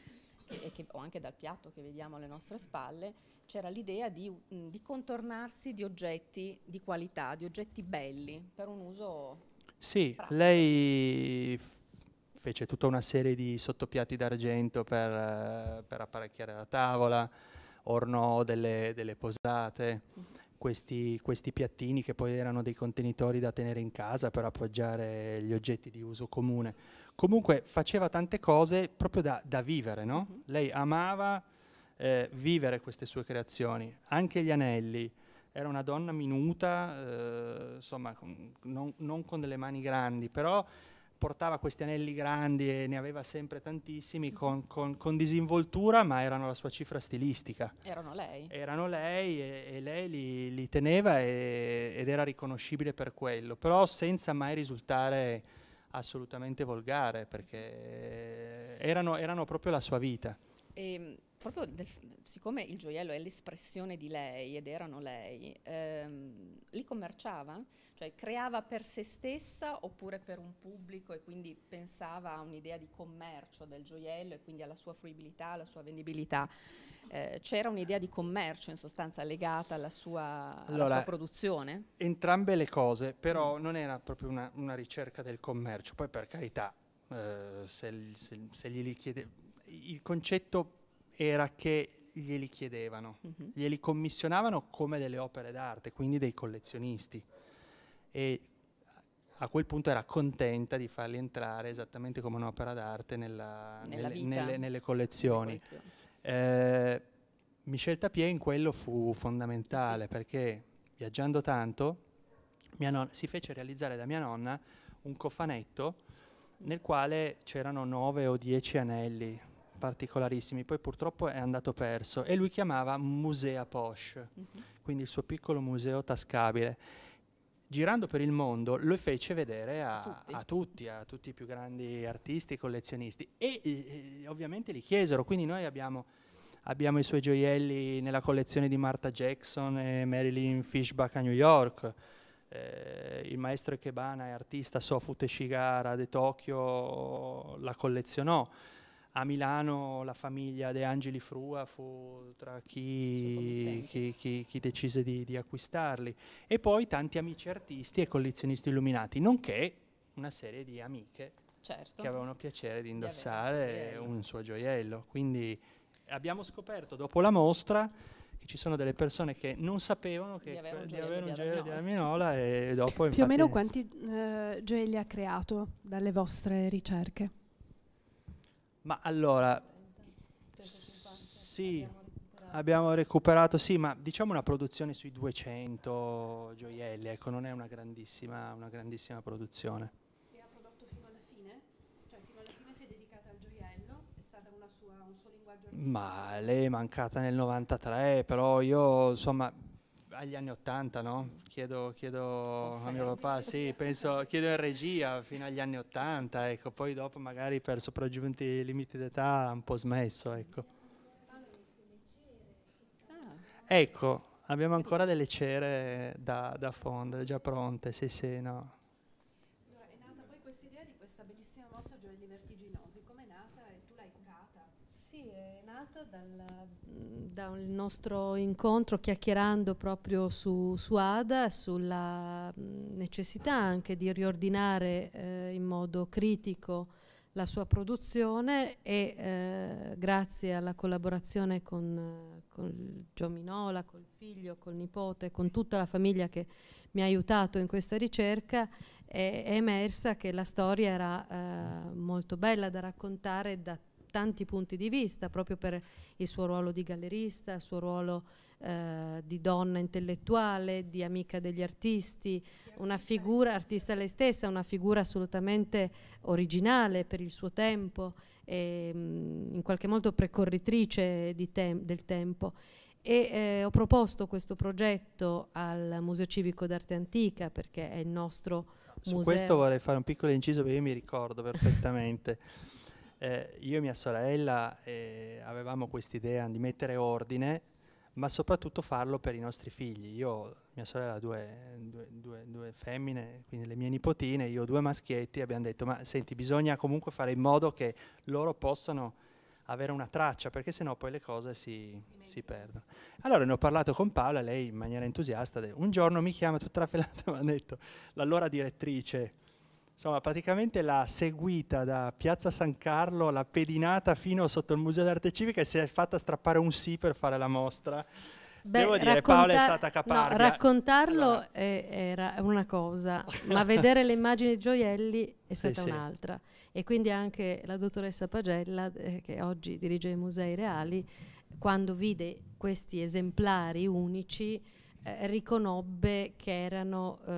che, che, o anche dal piatto che vediamo alle nostre spalle, c'era l'idea di, di, contornarsi di oggetti di qualità, di oggetti belli per un uso. Sì, pratico. lei fece tutta una serie di sottopiatti d'argento per, eh, per, apparecchiare la tavola, ornò delle, delle posate, questi, questi, piattini che poi erano dei contenitori da tenere in casa per appoggiare gli oggetti di uso comune. Comunque faceva tante cose proprio da, da vivere, no? Mhm. Lei amava eh, vivere queste sue creazioni, anche gli anelli, era una donna minuta, eh, insomma, con, non, non, con delle mani grandi, però portava questi anelli grandi e ne aveva sempre tantissimi mhm. con, con, con, disinvoltura, ma erano la sua cifra stilistica. Erano lei. Erano lei e, e lei li, li teneva e, ed era riconoscibile per quello, però senza mai risultare assolutamente volgare, perché erano, erano proprio la sua vita. E ehm, proprio del, siccome il gioiello è l'espressione di lei ed erano lei, ehm, li commerciava? Cioè creava per se stessa oppure per un pubblico e quindi pensava a un'idea di commercio del gioiello e quindi alla sua fruibilità, alla sua vendibilità? Eh, c'era un'idea di commercio in sostanza legata alla sua, allora, alla sua produzione? Entrambe le cose, però mm. non era proprio una, una, ricerca del commercio, poi per carità, eh, se, se, se glieli chiede il concetto era che glieli chiedevano, mm-hmm. glieli commissionavano come delle opere d'arte, quindi dei collezionisti. E a quel punto era contenta di farli entrare esattamente come un'opera d'arte nella, nella nelle, nelle, nelle, collezioni. collezioni. Eh, Michel Tapier in quello fu fondamentale sì. perché viaggiando tanto non- si fece realizzare da mia nonna un cofanetto nel quale c'erano nove o dieci anelli particolarissimi, poi purtroppo è andato perso e lui chiamava Musea Posh, mm -hmm. quindi il suo piccolo museo tascabile. Girando per il mondo lo fece vedere a, a, tutti. a tutti. a tutti, i più grandi artisti, collezionisti e, e, e ovviamente li chiesero, quindi noi abbiamo abbiamo i suoi gioielli nella collezione di Martha Jackson e Marilyn Fishback a New York. Eh, il maestro Ikebana e artista, Sofute Shigara di Tokyo la collezionò a Milano la famiglia De Angeli Frua fu tra chi, chi, chi, chi decise di, di, acquistarli e poi tanti amici artisti e collezionisti illuminati, nonché una serie di amiche certo. che avevano piacere di indossare di un, suo gioiello. Quindi abbiamo scoperto dopo la mostra che ci sono delle persone che non sapevano che di avere un gioiello di, di, Arminola e dopo... Più o meno quanti eh, gioielli ha creato dalle vostre ricerche? Ma allora, sì, abbiamo recuperato, sì, ma diciamo una produzione sui 200 gioielli, ecco, non è una grandissima, una grandissima produzione. E ha prodotto fino alla fine? Cioè fino alla fine si è dedicata al gioiello? È stato un suo linguaggio artistico? Ma lei è mancata nel 93, però io insomma agli anni 80, no? Chiedo, chiedo a mio papà, sì, penso, chiedo in regia fino agli anni 80, ecco, poi dopo magari per sopraggiunti limiti d'età un po' smesso, ecco. Ah. Ecco, abbiamo ancora delle cere da, da fondere, già pronte, sì, sì, no. Sì, è nata dal, mm, da un nostro incontro chiacchierando proprio su, su Ada, sulla mm, necessità anche di riordinare eh, in modo critico la sua produzione e eh, grazie alla collaborazione con, con Giominola, col figlio, col nipote, con tutta la famiglia che mi ha aiutato in questa ricerca, è, è emersa che la storia era eh, molto bella da raccontare, da tanti punti di vista, proprio per il suo ruolo di gallerista, il suo ruolo eh, di donna intellettuale, di amica degli artisti, una figura, artista lei stessa, una figura assolutamente originale per il suo tempo, e, mh, mm, in qualche modo precorritrice tem del tempo. E, eh, ho proposto questo progetto al Museo Civico d'Arte Antica perché è il nostro Su museo. Su questo vorrei fare un piccolo inciso perché io mi ricordo perfettamente. eh, io e mia sorella eh, avevamo idea di mettere ordine, ma soprattutto farlo per i nostri figli. Io, mia sorella ha due, due, due, due, femmine, quindi le mie nipotine, io due maschietti, abbiamo detto, ma senti, bisogna comunque fare in modo che loro possano avere una traccia, perché sennò poi le cose si, si perdono. Allora ne ho parlato con Paola, lei in maniera entusiasta, un giorno mi chiama tutta raffelata e mi ha detto, l'allora direttrice Insomma, praticamente l'ha seguita da Piazza San Carlo, l'ha pedinata fino sotto il Museo d'Arte Civica e si è fatta strappare un sì per fare la mostra. Beh, Devo dire, racconta- Paola è stata caparga. No, raccontarlo allora. è, era una cosa, ma vedere le immagini di gioielli è stata sì, un'altra. Sì. E quindi anche la dottoressa Pagella, eh, che oggi dirige i Musei Reali, quando vide questi esemplari unici eh, riconobbe che erano eh,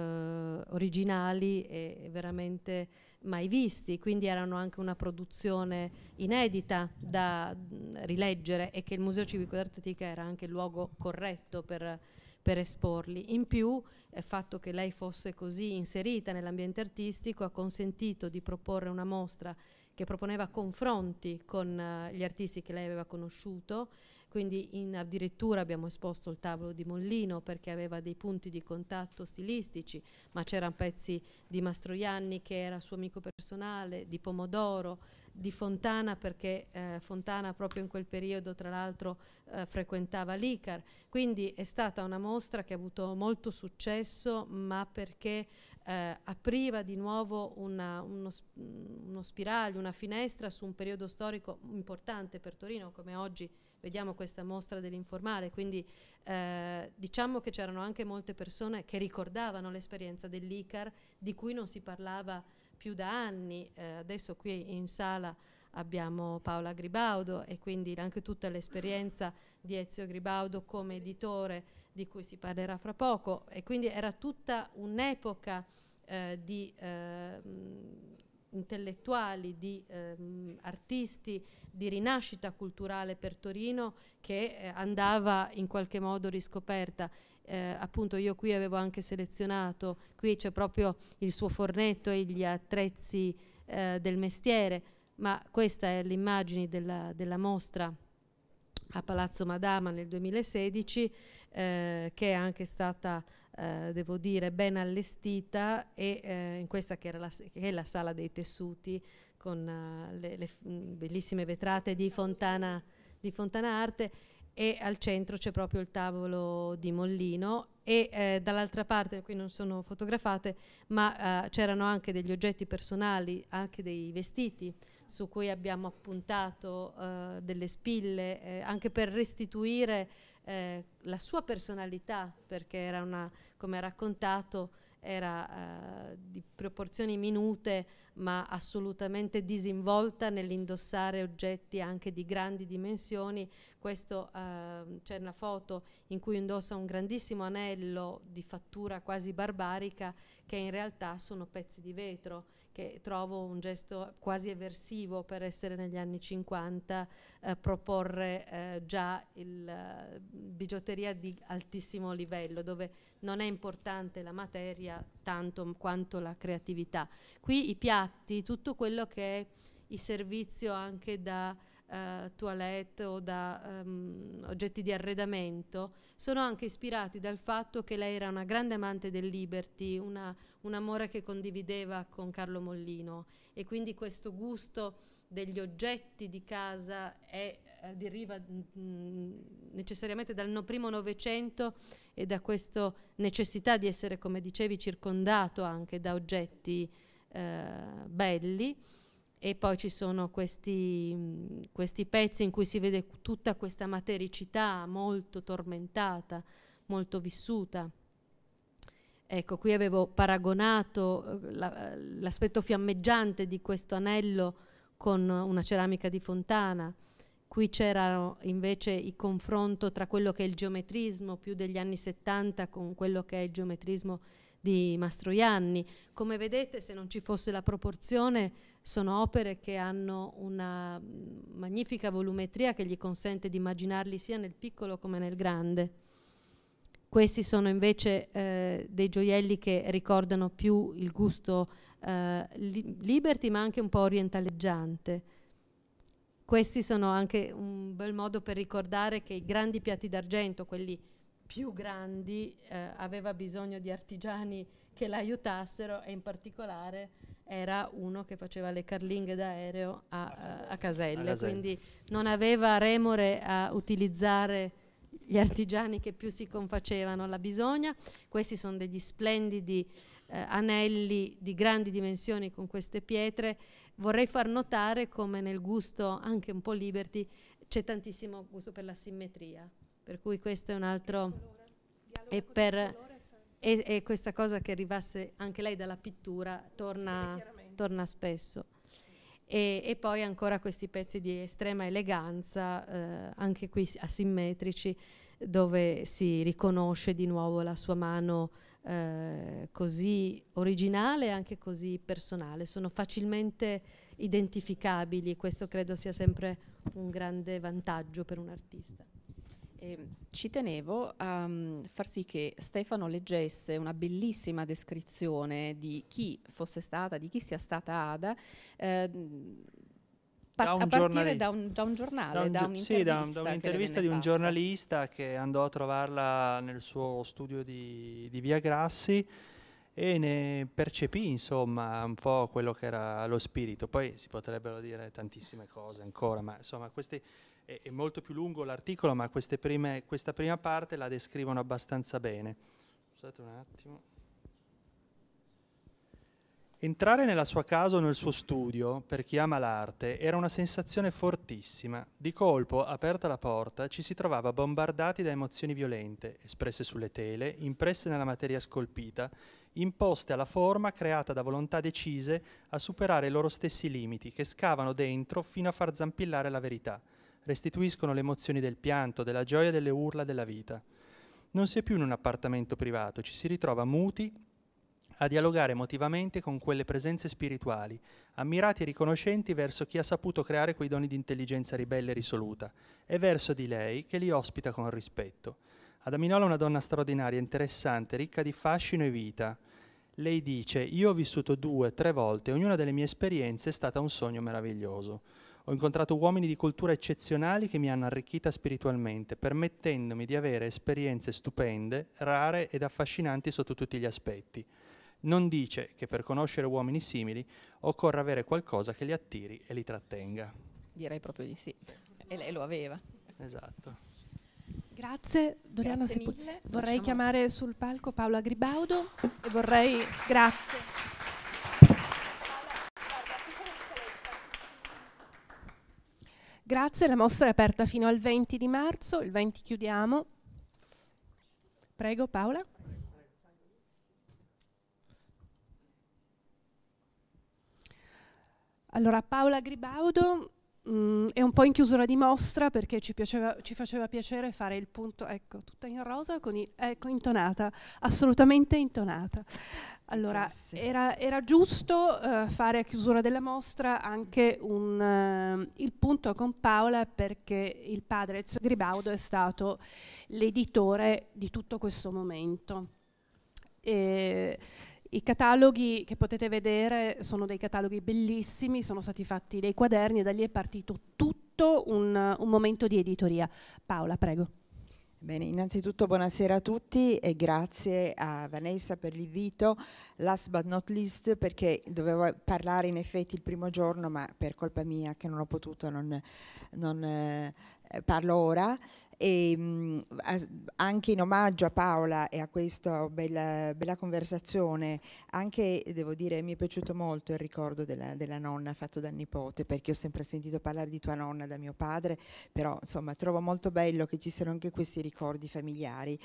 originali e veramente mai visti, quindi erano anche una produzione inedita da rileggere e che il Museo Civico d'Artetica era anche il luogo corretto per, per esporli. In più il eh, fatto che lei fosse così inserita nell'ambiente artistico ha consentito di proporre una mostra che proponeva confronti con uh, gli artisti che lei aveva conosciuto quindi in, addirittura abbiamo esposto il tavolo di Mollino perché aveva dei punti di contatto stilistici, ma c'erano pezzi di Mastroianni che era suo amico personale, di Pomodoro, di Fontana perché eh, Fontana proprio in quel periodo tra l'altro eh, frequentava l'ICAR, quindi è stata una mostra che ha avuto molto successo ma perché eh, apriva di nuovo una, uno, uno spiraglio, una finestra su un periodo storico importante per Torino come oggi vediamo questa mostra dell'informale, quindi eh, diciamo che c'erano anche molte persone che ricordavano l'esperienza dell'ICAR di cui non si parlava più da anni, eh, adesso qui in sala abbiamo Paola Gribaudo e quindi anche tutta l'esperienza di Ezio Gribaudo come editore di cui si parlerà fra poco e quindi era tutta un'epoca eh, di ehm, intellettuali, di ehm, artisti, di rinascita culturale per Torino che eh, andava in qualche modo riscoperta. Eh, appunto io qui avevo anche selezionato, qui c'è proprio il suo fornetto e gli attrezzi eh, del mestiere, ma questa è l'immagine della, della mostra a Palazzo Madama nel 2016 eh, che è anche stata eh, devo dire, ben allestita e eh, in questa che, la, che, è la sala dei tessuti con uh, le, le mm, bellissime vetrate di Fontana, di Fontana Arte e al centro c'è proprio il tavolo di Mollino e eh, dall'altra parte, qui non sono fotografate, ma eh, c'erano anche degli oggetti personali, anche dei vestiti su cui abbiamo appuntato eh, delle spille, eh, anche per restituire eh, la sua personalità, perché era una, come raccontato, era eh, di proporzioni minute, ma assolutamente disinvolta nell'indossare oggetti anche di grandi dimensioni. Questo eh, c'è una foto in cui indossa un grandissimo anello di fattura quasi barbarica, che in realtà sono pezzi di vetro che trovo un gesto quasi eversivo per essere negli anni 50, eh, proporre eh, già il, eh, bigiotteria di altissimo livello, dove non è importante la materia tanto quanto la creatività. Qui i piatti, tutto quello che è il servizio anche da eh, toilette o da ehm, oggetti di arredamento, sono anche ispirati dal fatto che lei era una grande amante del liberty, una, un amore che condivideva con Carlo Mollino e quindi questo gusto degli oggetti di casa è, eh, deriva mh, mm, mm, necessariamente dal no primo Novecento e da questa necessità di essere, come dicevi, circondato anche da oggetti eh, belli e poi ci sono questi, mm, questi, pezzi in cui si vede tutta questa matericità molto tormentata, molto vissuta. Ecco, qui avevo paragonato eh, l'aspetto fiammeggiante di questo anello con una ceramica di Fontana. Qui c'era invece il confronto tra quello che è il geometrismo più degli anni 70 con quello che è il geometrismo di Mastroianni. Come vedete, se non ci fosse la proporzione, sono opere che hanno una magnifica volumetria che gli consente di immaginarli sia nel piccolo come nel grande. Questi sono invece eh, dei gioielli che ricordano più il gusto eh, li liberty, ma anche un po' orientaleggiante. Questi sono anche un bel modo per ricordare che i grandi piatti d'argento, quelli più grandi eh, aveva bisogno di artigiani che l'aiutassero e in particolare era uno che faceva le carlinghe d'aereo a, ah, eh, a, a caselle, quindi non aveva remore a utilizzare gli artigiani che più si confacevano alla bisogna. Questi sono degli splendidi eh, anelli di grandi dimensioni con queste pietre. Vorrei far notare come nel gusto anche un po' liberty c'è tantissimo gusto per la simmetria per cui questo è un altro... E, per, e, e, questa cosa che arrivasse anche lei dalla pittura torna, torna spesso. E, e, poi ancora questi pezzi di estrema eleganza, eh, anche qui asimmetrici, dove si riconosce di nuovo la sua mano eh, così originale e anche così personale. Sono facilmente identificabili, questo credo sia sempre un grande vantaggio per un artista. Eh, ci tenevo a um, far sì che Stefano leggesse una bellissima descrizione di chi fosse stata, di chi sia stata Ada. Eh, mm, da a partire da un, da un, giornale, da, un, da Sì, da, un, da un'intervista di un fatta. giornalista che andò a trovarla nel suo studio di, di Via Grassi e ne percepì insomma un po' quello che era lo spirito. Poi si potrebbero dire tantissime cose ancora, ma insomma questi è, è molto più lungo l'articolo, ma prime, questa prima parte la descrivono abbastanza bene. Scusate un attimo. Entrare nella sua casa o nel suo studio, per chi ama l'arte, era una sensazione fortissima. Di colpo, aperta la porta, ci si trovava bombardati da emozioni violente, espresse sulle tele, impresse nella materia scolpita, imposte alla forma creata da volontà decise a superare i loro stessi limiti, che scavano dentro fino a far zampillare la verità restituiscono le emozioni del pianto, della gioia delle urla della vita. Non si è più in un appartamento privato, ci si ritrova muti a dialogare emotivamente con quelle presenze spirituali, ammirati e riconoscenti verso chi ha saputo creare quei doni di intelligenza ribelle e risoluta, e verso di lei che li ospita con rispetto. Adaminolo è una donna straordinaria, interessante, ricca di fascino e vita. Lei dice, io ho vissuto due, tre volte, ognuna delle mie esperienze è stata un sogno meraviglioso. Ho incontrato uomini di cultura eccezionali che mi hanno arricchita spiritualmente, permettendomi di avere esperienze stupende, rare ed affascinanti sotto tutti gli aspetti. Non dice che per conoscere uomini simili occorre avere qualcosa che li attiri e li trattenga. Direi proprio di sì. E lei lo aveva. Esatto. Grazie, Doriana, grazie mille, vorrei chiamare sul palco Paola Gribaudo e vorrei... Grazie. Grazie, la mostra è aperta fino al 20 di marzo, il 20 chiudiamo. Prego Paola. Allora, Paola Gribaudo Mm, è un po' in chiusura di mostra perché ci, piaceva, ci, faceva piacere fare il punto, ecco, tutta in rosa, con i, ecco, intonata, assolutamente intonata. Allora, era, era, giusto uh, fare a chiusura della mostra anche un, uh, il punto con Paola perché il padre Gribaudo è stato l'editore di tutto questo momento. E i cataloghi che potete vedere sono dei cataloghi bellissimi, sono stati fatti dei quaderni e da lì è partito tutto un, un momento di editoria. Paola, prego. Bene, innanzitutto buonasera a tutti e grazie a Vanessa per l'invito. Last but not least, perché dovevo parlare in effetti il primo giorno, ma per colpa mia che non ho potuto, non, non eh, parlo ora. E, mh, anche in omaggio a Paola e a questa bella, bella, conversazione, anche devo dire mi è piaciuto molto il ricordo della, della, nonna fatto dal nipote, perché ho sempre sentito parlare di tua nonna da mio padre, però insomma trovo molto bello che ci siano anche questi ricordi familiari.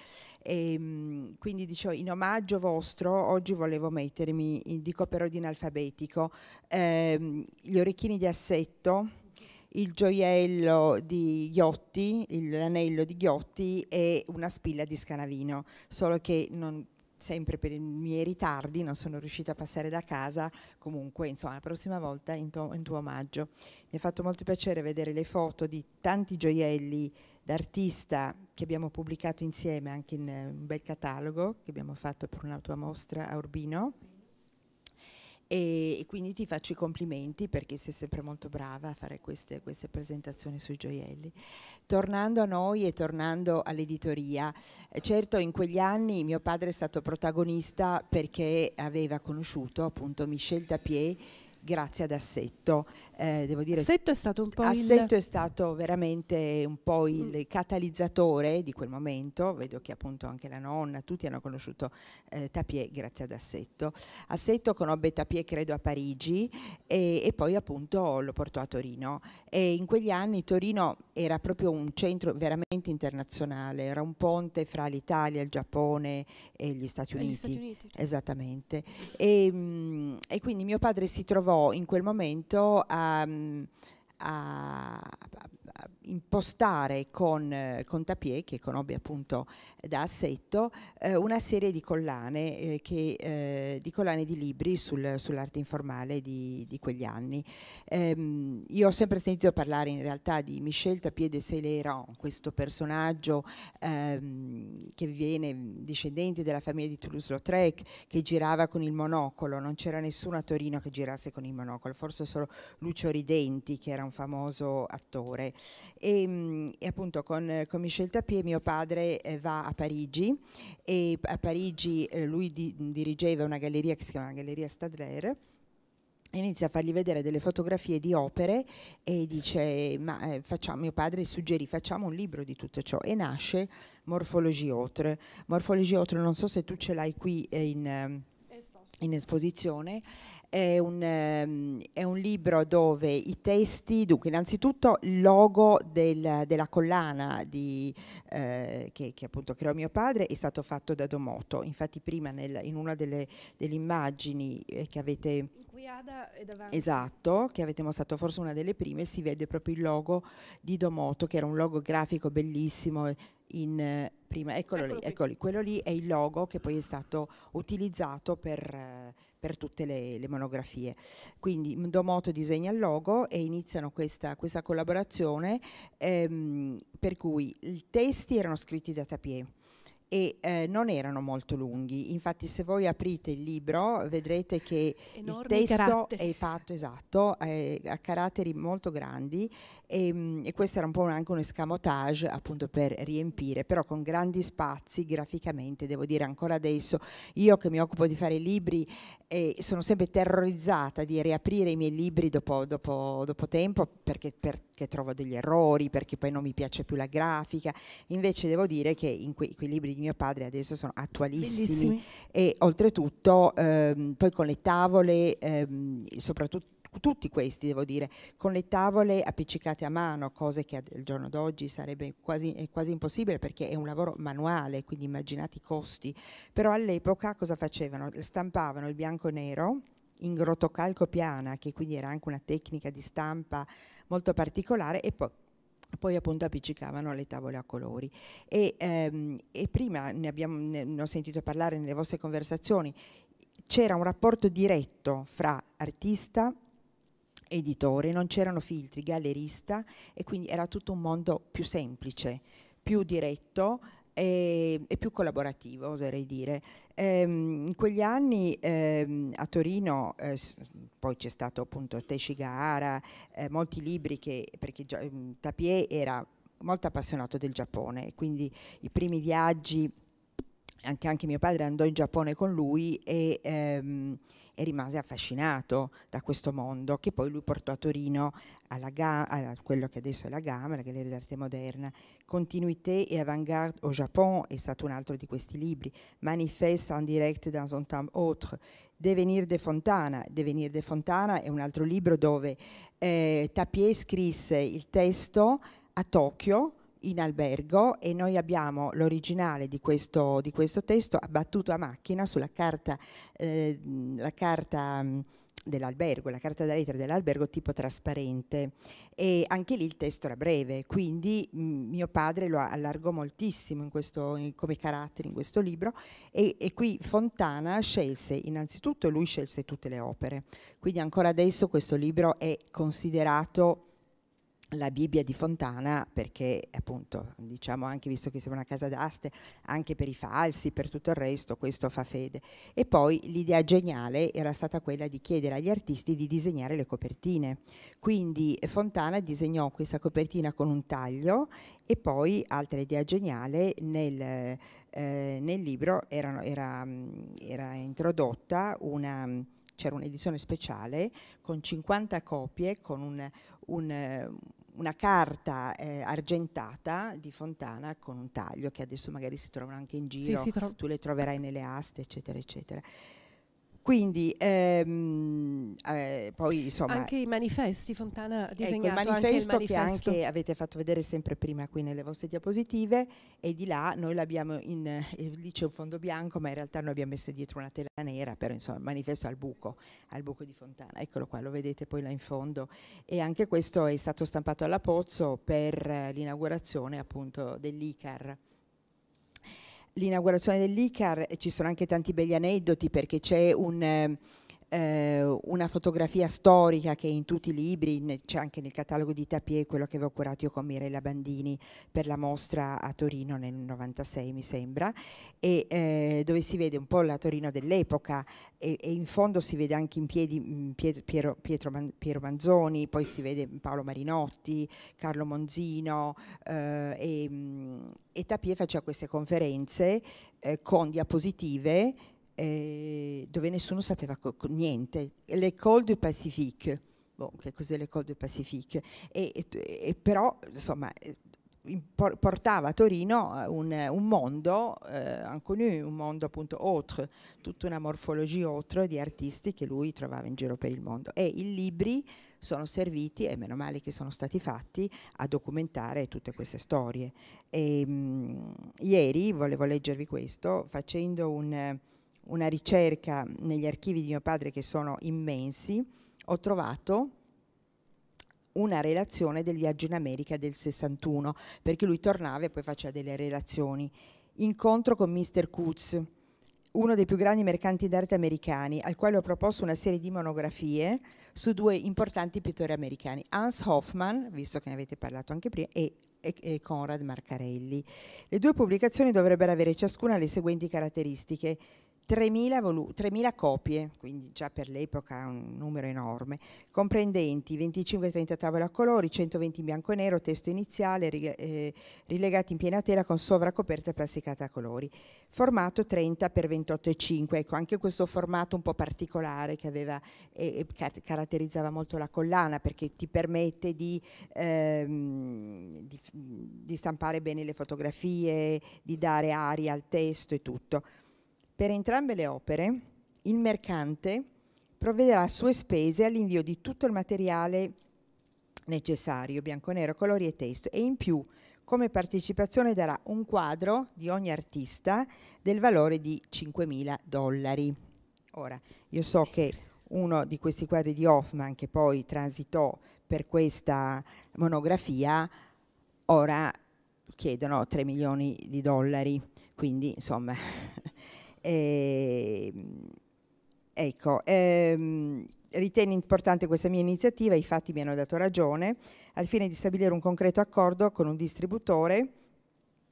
E, mh, quindi dicevo, in omaggio vostro oggi volevo mettermi, dico però di analfabetico, ehm, gli orecchini di assetto il gioiello di Ghiotti, l'anello di Ghiotti e una spilla di Scanavino, solo che non, sempre per i miei ritardi non sono riuscita a passare da casa, comunque insomma la prossima volta in tuo, in tuo omaggio. Mi ha fatto molto piacere vedere le foto di tanti gioielli d'artista che abbiamo pubblicato insieme anche in un bel catalogo che abbiamo fatto per una tua mostra a Urbino e, e, quindi ti faccio i complimenti perché sei sempre molto brava a fare queste, queste presentazioni sui gioielli. Tornando a noi e tornando all'editoria, eh, certo in quegli anni mio padre è stato protagonista perché aveva conosciuto appunto Michel Tapier grazie ad Assetto. Eh, devo dire, Assetto è stato un po' Assetto il... è stato veramente un po' il mm. catalizzatore di quel momento. Vedo che appunto anche la nonna, tutti hanno conosciuto eh, Tapier grazie ad Assetto. Assetto conobbe Tapie, credo a Parigi e, e poi appunto lo portò a Torino. E in quegli anni Torino era proprio un centro veramente internazionale, era un ponte fra l'Italia, il Giappone e gli Stati Uniti. Gli Stati Uniti. Certo. Esattamente. E, mh, mm, e quindi mio padre si trovò in quel momento ehm, a, a, eh, impostare con, eh, con Tapier, che conobbe appunto eh, da Assetto, eh, una serie di collane, eh, che, di, collane di libri sul, sull'arte informale di, di quegli anni. Ehm, io ho sempre sentito parlare in realtà di Michel Tapier de Céléran, questo personaggio ehm, che viene discendente della famiglia di Toulouse-Lautrec, che girava con il monocolo, non c'era nessuno a Torino che girasse con il monocolo, forse solo Lucio Ridenti, che era un famoso attore. E, e appunto con, con Michel Tapie mio padre eh, va a Parigi e a Parigi eh, lui di, dirigeva una galleria che si chiama Galleria Stadler inizia a fargli vedere delle fotografie di opere e dice ma eh, facciamo, mio padre suggerì facciamo un libro di tutto ciò e nasce Morfologie Autre. Morfologie Autre non so se tu ce l'hai qui eh, in, in esposizione è un, ehm, è un, libro dove i testi, dunque innanzitutto il logo del, della collana di, eh, che, che, appunto creò mio padre è stato fatto da Domoto, infatti prima nel, in una delle, delle immagini eh, che avete... Ada Esatto, che avete mostrato forse una delle prime, si vede proprio il logo di Domoto, che era un logo grafico bellissimo, in, prima, eccolo, eccolo lì, eccolo lì, quello lì è il logo che poi è stato utilizzato per... Eh, per tutte le, le monografie. Quindi Domoto disegna il logo e iniziano questa, questa collaborazione ehm, per cui i testi erano scritti da Tapier e eh, non erano molto lunghi. Infatti, se voi aprite il libro, vedrete che Enormi il testo caratteri. è fatto esatto, eh, a caratteri molto grandi e, ehm, e, questo era un po' anche un escamotage appunto per riempire, però con grandi spazi graficamente, devo dire ancora adesso, io che mi occupo di fare libri eh, sono sempre terrorizzata di riaprire i miei libri dopo, dopo, dopo tempo perché, perché, trovo degli errori, perché poi non mi piace più la grafica. Invece devo dire che in que- quei libri di mio padre adesso sono attualissimi Bellissimi. e oltretutto ehm, poi con le tavole, ehm, soprattutto tutti questi devo dire, con le tavole appiccicate a mano, cose che al giorno d'oggi sarebbe quasi, quasi impossibile perché è un lavoro manuale, quindi immaginate i costi, però all'epoca cosa facevano? Stampavano il bianco e nero in grotocalco piana, che quindi era anche una tecnica di stampa molto particolare, e poi poi appunto appiccicavano alle tavole a colori. E, ehm, e prima ne, abbiamo, ne, ne ho sentito parlare nelle vostre conversazioni, c'era un rapporto diretto fra artista editore, non c'erano filtri, gallerista e quindi era tutto un mondo più semplice, più diretto, e, e più collaborativo, oserei dire. Ehm, in quegli anni ehm, a Torino, eh, poi c'è stato appunto Teshi Gaara, eh, molti libri che, perché ehm, Tapier era molto appassionato del Giappone, quindi i primi viaggi, anche, anche mio padre andò in Giappone con lui e... Ehm, e rimase affascinato da questo mondo che poi lui portò a Torino alla Ga- a quello che adesso è la Gama, la Galleria d'Arte Moderna. Continuité et avant-garde au Japon è stato un altro di questi libri, Manifeste en direct dans un temps autre, Devenir de Fontana. Devenir de Fontana è un altro libro dove eh, Tapier scrisse il testo a Tokyo, in albergo e noi abbiamo l'originale di questo, di questo testo abbattuto a macchina sulla carta, eh, la carta mm, dell'albergo, la carta da lettera dell'albergo tipo trasparente e anche lì il testo era breve, quindi mm, mio padre lo allargò moltissimo in questo, in, come carattere in questo libro e, e, qui Fontana scelse, innanzitutto lui scelse tutte le opere, quindi ancora adesso questo libro è considerato la Bibbia di Fontana perché appunto diciamo anche visto che siamo una casa d'aste anche per i falsi per tutto il resto questo fa fede e poi l'idea geniale era stata quella di chiedere agli artisti di disegnare le copertine quindi Fontana disegnò questa copertina con un taglio e poi altra idea geniale nel, eh, nel libro era, era, era introdotta una c'era un'edizione speciale con 50 copie, con un, un, una carta eh, argentata di Fontana con un taglio che adesso magari si trovano anche in giro, sì, tro- tu le troverai nelle aste, eccetera, eccetera. Quindi ehm, eh, poi insomma... Anche i manifesti Fontana ha disegnato. Ecco, il manifesto, anche il manifesto che anche avete fatto vedere sempre prima qui nelle vostre diapositive e di là noi l'abbiamo in... Eh, lì c'è un fondo bianco ma in realtà noi abbiamo messo dietro una tela nera, però insomma il manifesto al buco, al buco di Fontana. Eccolo qua, lo vedete poi là in fondo. E anche questo è stato stampato alla Pozzo per eh, l'inaugurazione appunto dell'ICAR l'inaugurazione dell'ICAR ci sono anche tanti begli aneddoti perché c'è un... Ehm, eh, una fotografia storica che in tutti i libri, c'è anche nel catalogo di Tapie, quello che avevo curato io con Mirella Bandini per la mostra a Torino nel 96 mi sembra, e, eh, dove si vede un po' la Torino dell'epoca e, e, in fondo si vede anche in piedi mh, mm, Pietro, Pietro, Man, Piero Manzoni, poi si vede Paolo Marinotti, Carlo Monzino eh, e, mh, mm, e Tapier faceva queste conferenze eh, con diapositive eh, dove nessuno sapeva niente, l'École du Pacifique. Bon, che cos'è l'École du Pacifique? E, e, però, insomma, eh, portava a Torino eh, un, un mondo, eh, inconnu, un mondo appunto autre, tutta una morfologia autre di artisti che lui trovava in giro per il mondo. E i libri sono serviti, e meno male che sono stati fatti, a documentare tutte queste storie. E, ehm, mh, ieri, volevo leggervi questo, facendo un una ricerca negli archivi di mio padre che sono immensi, ho trovato una relazione del viaggio in America del 61, perché lui tornava e poi faceva delle relazioni. Incontro con Mr. Coots, uno dei più grandi mercanti d'arte americani, al quale ho proposto una serie di monografie su due importanti pittori americani, Hans Hoffman, visto che ne avete parlato anche prima, e, e, e Conrad Marcarelli. Le due pubblicazioni dovrebbero avere ciascuna le seguenti caratteristiche 3.000, volu- 3.000 copie, quindi già per l'epoca un numero enorme, comprendenti 25-30 tavole a colori, 120 in bianco e nero, testo iniziale, ri- eh, rilegati in piena tela con sovracoperta plasticata a colori. Formato 30 x 28,5, ecco anche questo formato un po' particolare che aveva, eh, car- caratterizzava molto la collana perché ti permette di, ehm, di, di stampare bene le fotografie, di dare aria al testo e tutto. Per entrambe le opere, il mercante provvederà a sue spese all'invio di tutto il materiale necessario, bianco, nero, colori e testo, e in più come partecipazione darà un quadro di ogni artista del valore di 5.000 dollari. Ora, io so che uno di questi quadri di Hoffman, che poi transitò per questa monografia, ora chiedono 3 milioni di dollari, quindi insomma E, ehm, ecco, ehm, ritengo importante questa mia iniziativa, i fatti mi hanno dato ragione, al fine di stabilire un concreto accordo con un distributore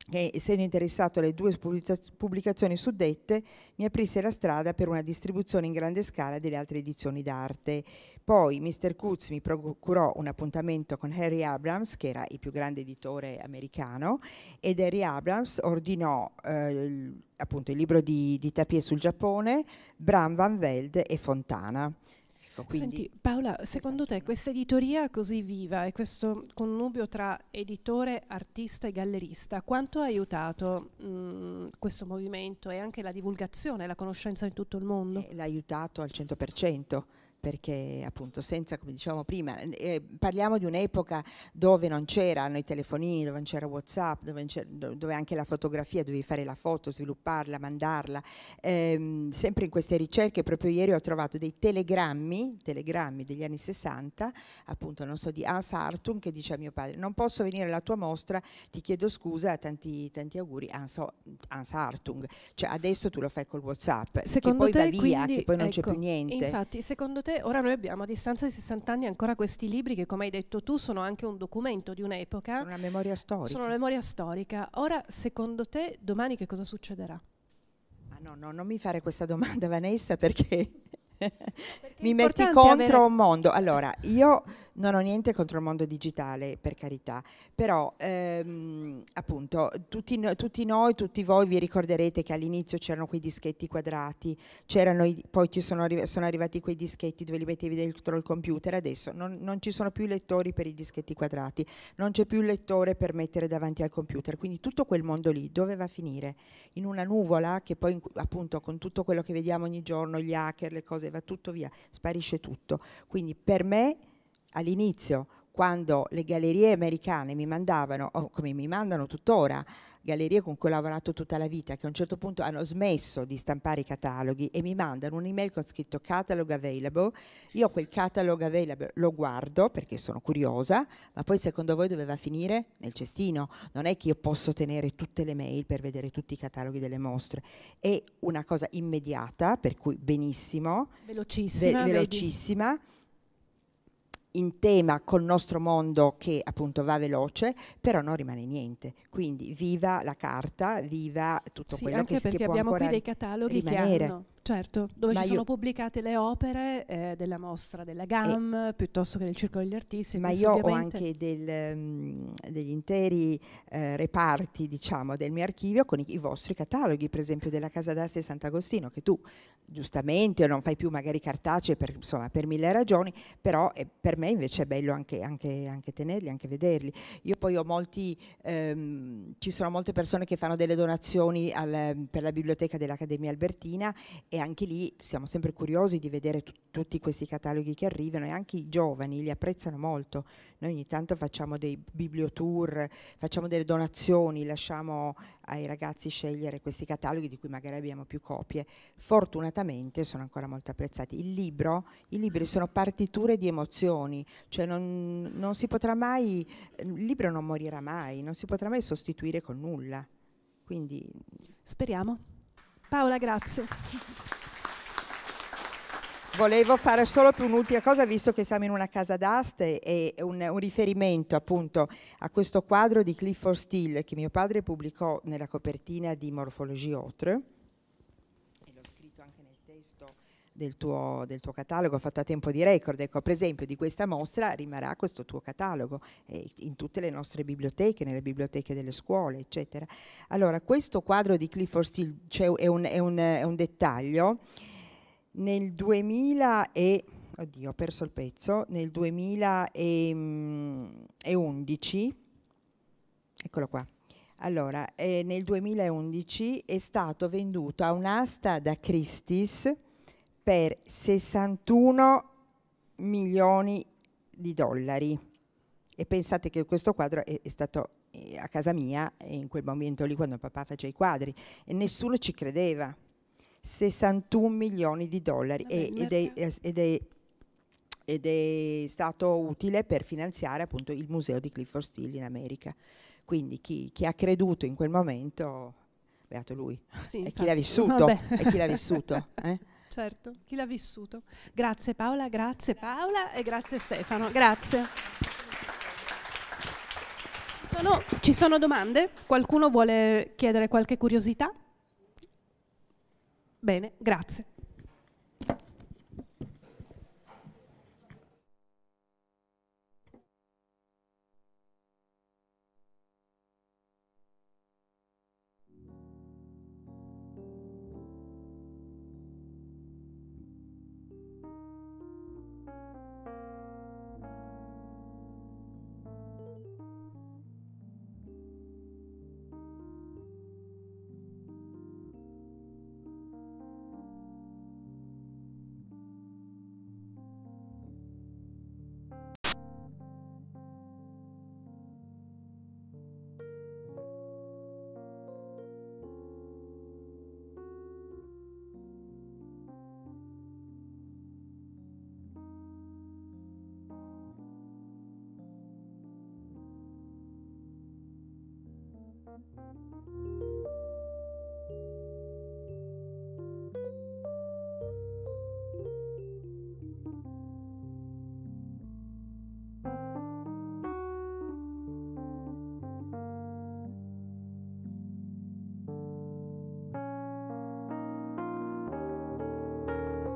che essendo interessato alle due pubblicazioni suddette mi aprisse la strada per una distribuzione in grande scala delle altre edizioni d'arte. Poi Mr. Kutz mi procurò un appuntamento con Harry Abrams, che era il più grande editore americano, ed Harry Abrams ordinò eh, appunto il libro di, di Tapie sul Giappone, Bram Van Velde e Fontana. Ecco, Senti, Paola, esatto. secondo te questa editoria così viva e questo connubio tra editore, artista e gallerista, quanto ha aiutato mh, mm, questo movimento e anche la divulgazione, la conoscenza in tutto il mondo? Eh, l'ha aiutato al 100% perché appunto senza, come dicevamo prima, eh, parliamo di un'epoca dove non c'erano i telefonini, dove non c'era Whatsapp, dove, dove, anche la fotografia, dovevi fare la foto, svilupparla, mandarla. Eh, sempre in queste ricerche, proprio ieri ho trovato dei telegrammi, telegrammi degli anni 60, appunto non so, di Hans Hartung che dice a mio padre, non posso venire alla tua mostra, ti chiedo scusa, tanti, tanti auguri, Hans, Hans Hartung, cioè adesso tu lo fai col Whatsapp, secondo che poi te, va via, quindi, che poi non ecco, c'è più ecco, niente. Infatti, secondo te cose, ora noi abbiamo a distanza di 60 anni ancora questi libri che come hai detto tu sono anche un documento di un'epoca. Sono una memoria storica. Sono una memoria storica. Ora secondo te domani che cosa succederà? Ah, no, no, non mi fare questa domanda Vanessa perché, perché mi metti contro avere... un mondo. Allora, io non ho niente contro il mondo digitale, per carità, però ehm, appunto tutti, tutti, noi, tutti voi vi ricorderete che all'inizio c'erano quei dischetti quadrati, i, poi ci sono, arri sono, arrivati quei dischetti dove li mettevi dentro il computer, adesso non, non ci sono più lettori per i dischetti quadrati, non c'è più il lettore per mettere davanti al computer, quindi tutto quel mondo lì dove va a finire? In una nuvola che poi appunto con tutto quello che vediamo ogni giorno, gli hacker, le cose, va tutto via, sparisce tutto. Quindi per me all'inizio quando le gallerie americane mi mandavano, o come mi mandano tuttora, gallerie con cui ho lavorato tutta la vita, che a un certo punto hanno smesso di stampare i cataloghi e mi mandano un'email con scritto catalog available, io quel catalog available lo guardo perché sono curiosa, ma poi secondo voi doveva finire? Nel cestino, non è che io posso tenere tutte le mail per vedere tutti i cataloghi delle mostre, è una cosa immediata, per cui benissimo, velocissima, ve velocissima in tema col nostro mondo che appunto va veloce, però non rimane niente. Quindi viva la carta, viva tutto sì, quello che, che può ancora rimanere. Anche perché abbiamo qui dei cataloghi rimanere. che hanno Certo, dove ma ci sono pubblicate le opere eh, della mostra della GAM eh, piuttosto che del Circolo degli Artisti. Ma io ho anche del, mm, degli interi eh, reparti diciamo, del mio archivio con i, i, vostri cataloghi, per esempio della Casa d'Asti e Sant'Agostino, che tu giustamente non fai più magari cartacee per, insomma, per mille ragioni, però eh, per me invece è bello anche, anche, anche, tenerli, anche vederli. Io poi ho molti, ehm, ci sono molte persone che fanno delle donazioni al, per la biblioteca dell'Accademia Albertina e anche lì siamo sempre curiosi di vedere t- tutti questi cataloghi che arrivano e anche i giovani li apprezzano molto. Noi ogni tanto facciamo dei bibliotour, facciamo delle donazioni, lasciamo ai ragazzi scegliere questi cataloghi di cui magari abbiamo più copie. Fortunatamente sono ancora molto apprezzati. Il libro, i libri sono partiture di emozioni, cioè non, non si potrà mai, il libro non morirà mai, non si potrà mai sostituire con nulla. Quindi speriamo. Paola, grazie. Volevo fare solo più un'ultima cosa, visto che siamo in una casa d'aste e un, un, riferimento appunto a questo quadro di Clifford Steele che mio padre pubblicò nella copertina di Morfologie Autre, e l'ho scritto anche nel testo del tuo, del tuo catalogo fatto a tempo di record. Ecco, per esempio, di questa mostra rimarrà questo tuo catalogo eh, in tutte le nostre biblioteche, nelle biblioteche delle scuole, eccetera. Allora, questo quadro di Clifford Steele cioè, è, un, è, un, è un dettaglio. Nel 2000 e oddio, ho perso il pezzo, nel 2011, mm, eccolo qua. Allora, eh, nel 2011 è stato venduto a un'asta da Christie's per 61 milioni di dollari. E pensate che questo quadro è, è stato eh, a casa mia in quel momento lì quando papà faceva i quadri e nessuno ci credeva. 61 milioni di dollari Vabbè, ed, è, ed, è, ed, è, stato utile per finanziare appunto il museo di Clifford Steele in America. Quindi chi, chi ha creduto in quel momento, beato lui, sì, e, chi vissuto, e chi l'ha vissuto, e eh? chi l'ha vissuto certo, chi l'ha vissuto. Grazie Paola, grazie Paola e grazie Stefano, grazie. Sono, ci sono domande? Qualcuno vuole chiedere qualche curiosità? Bene, grazie.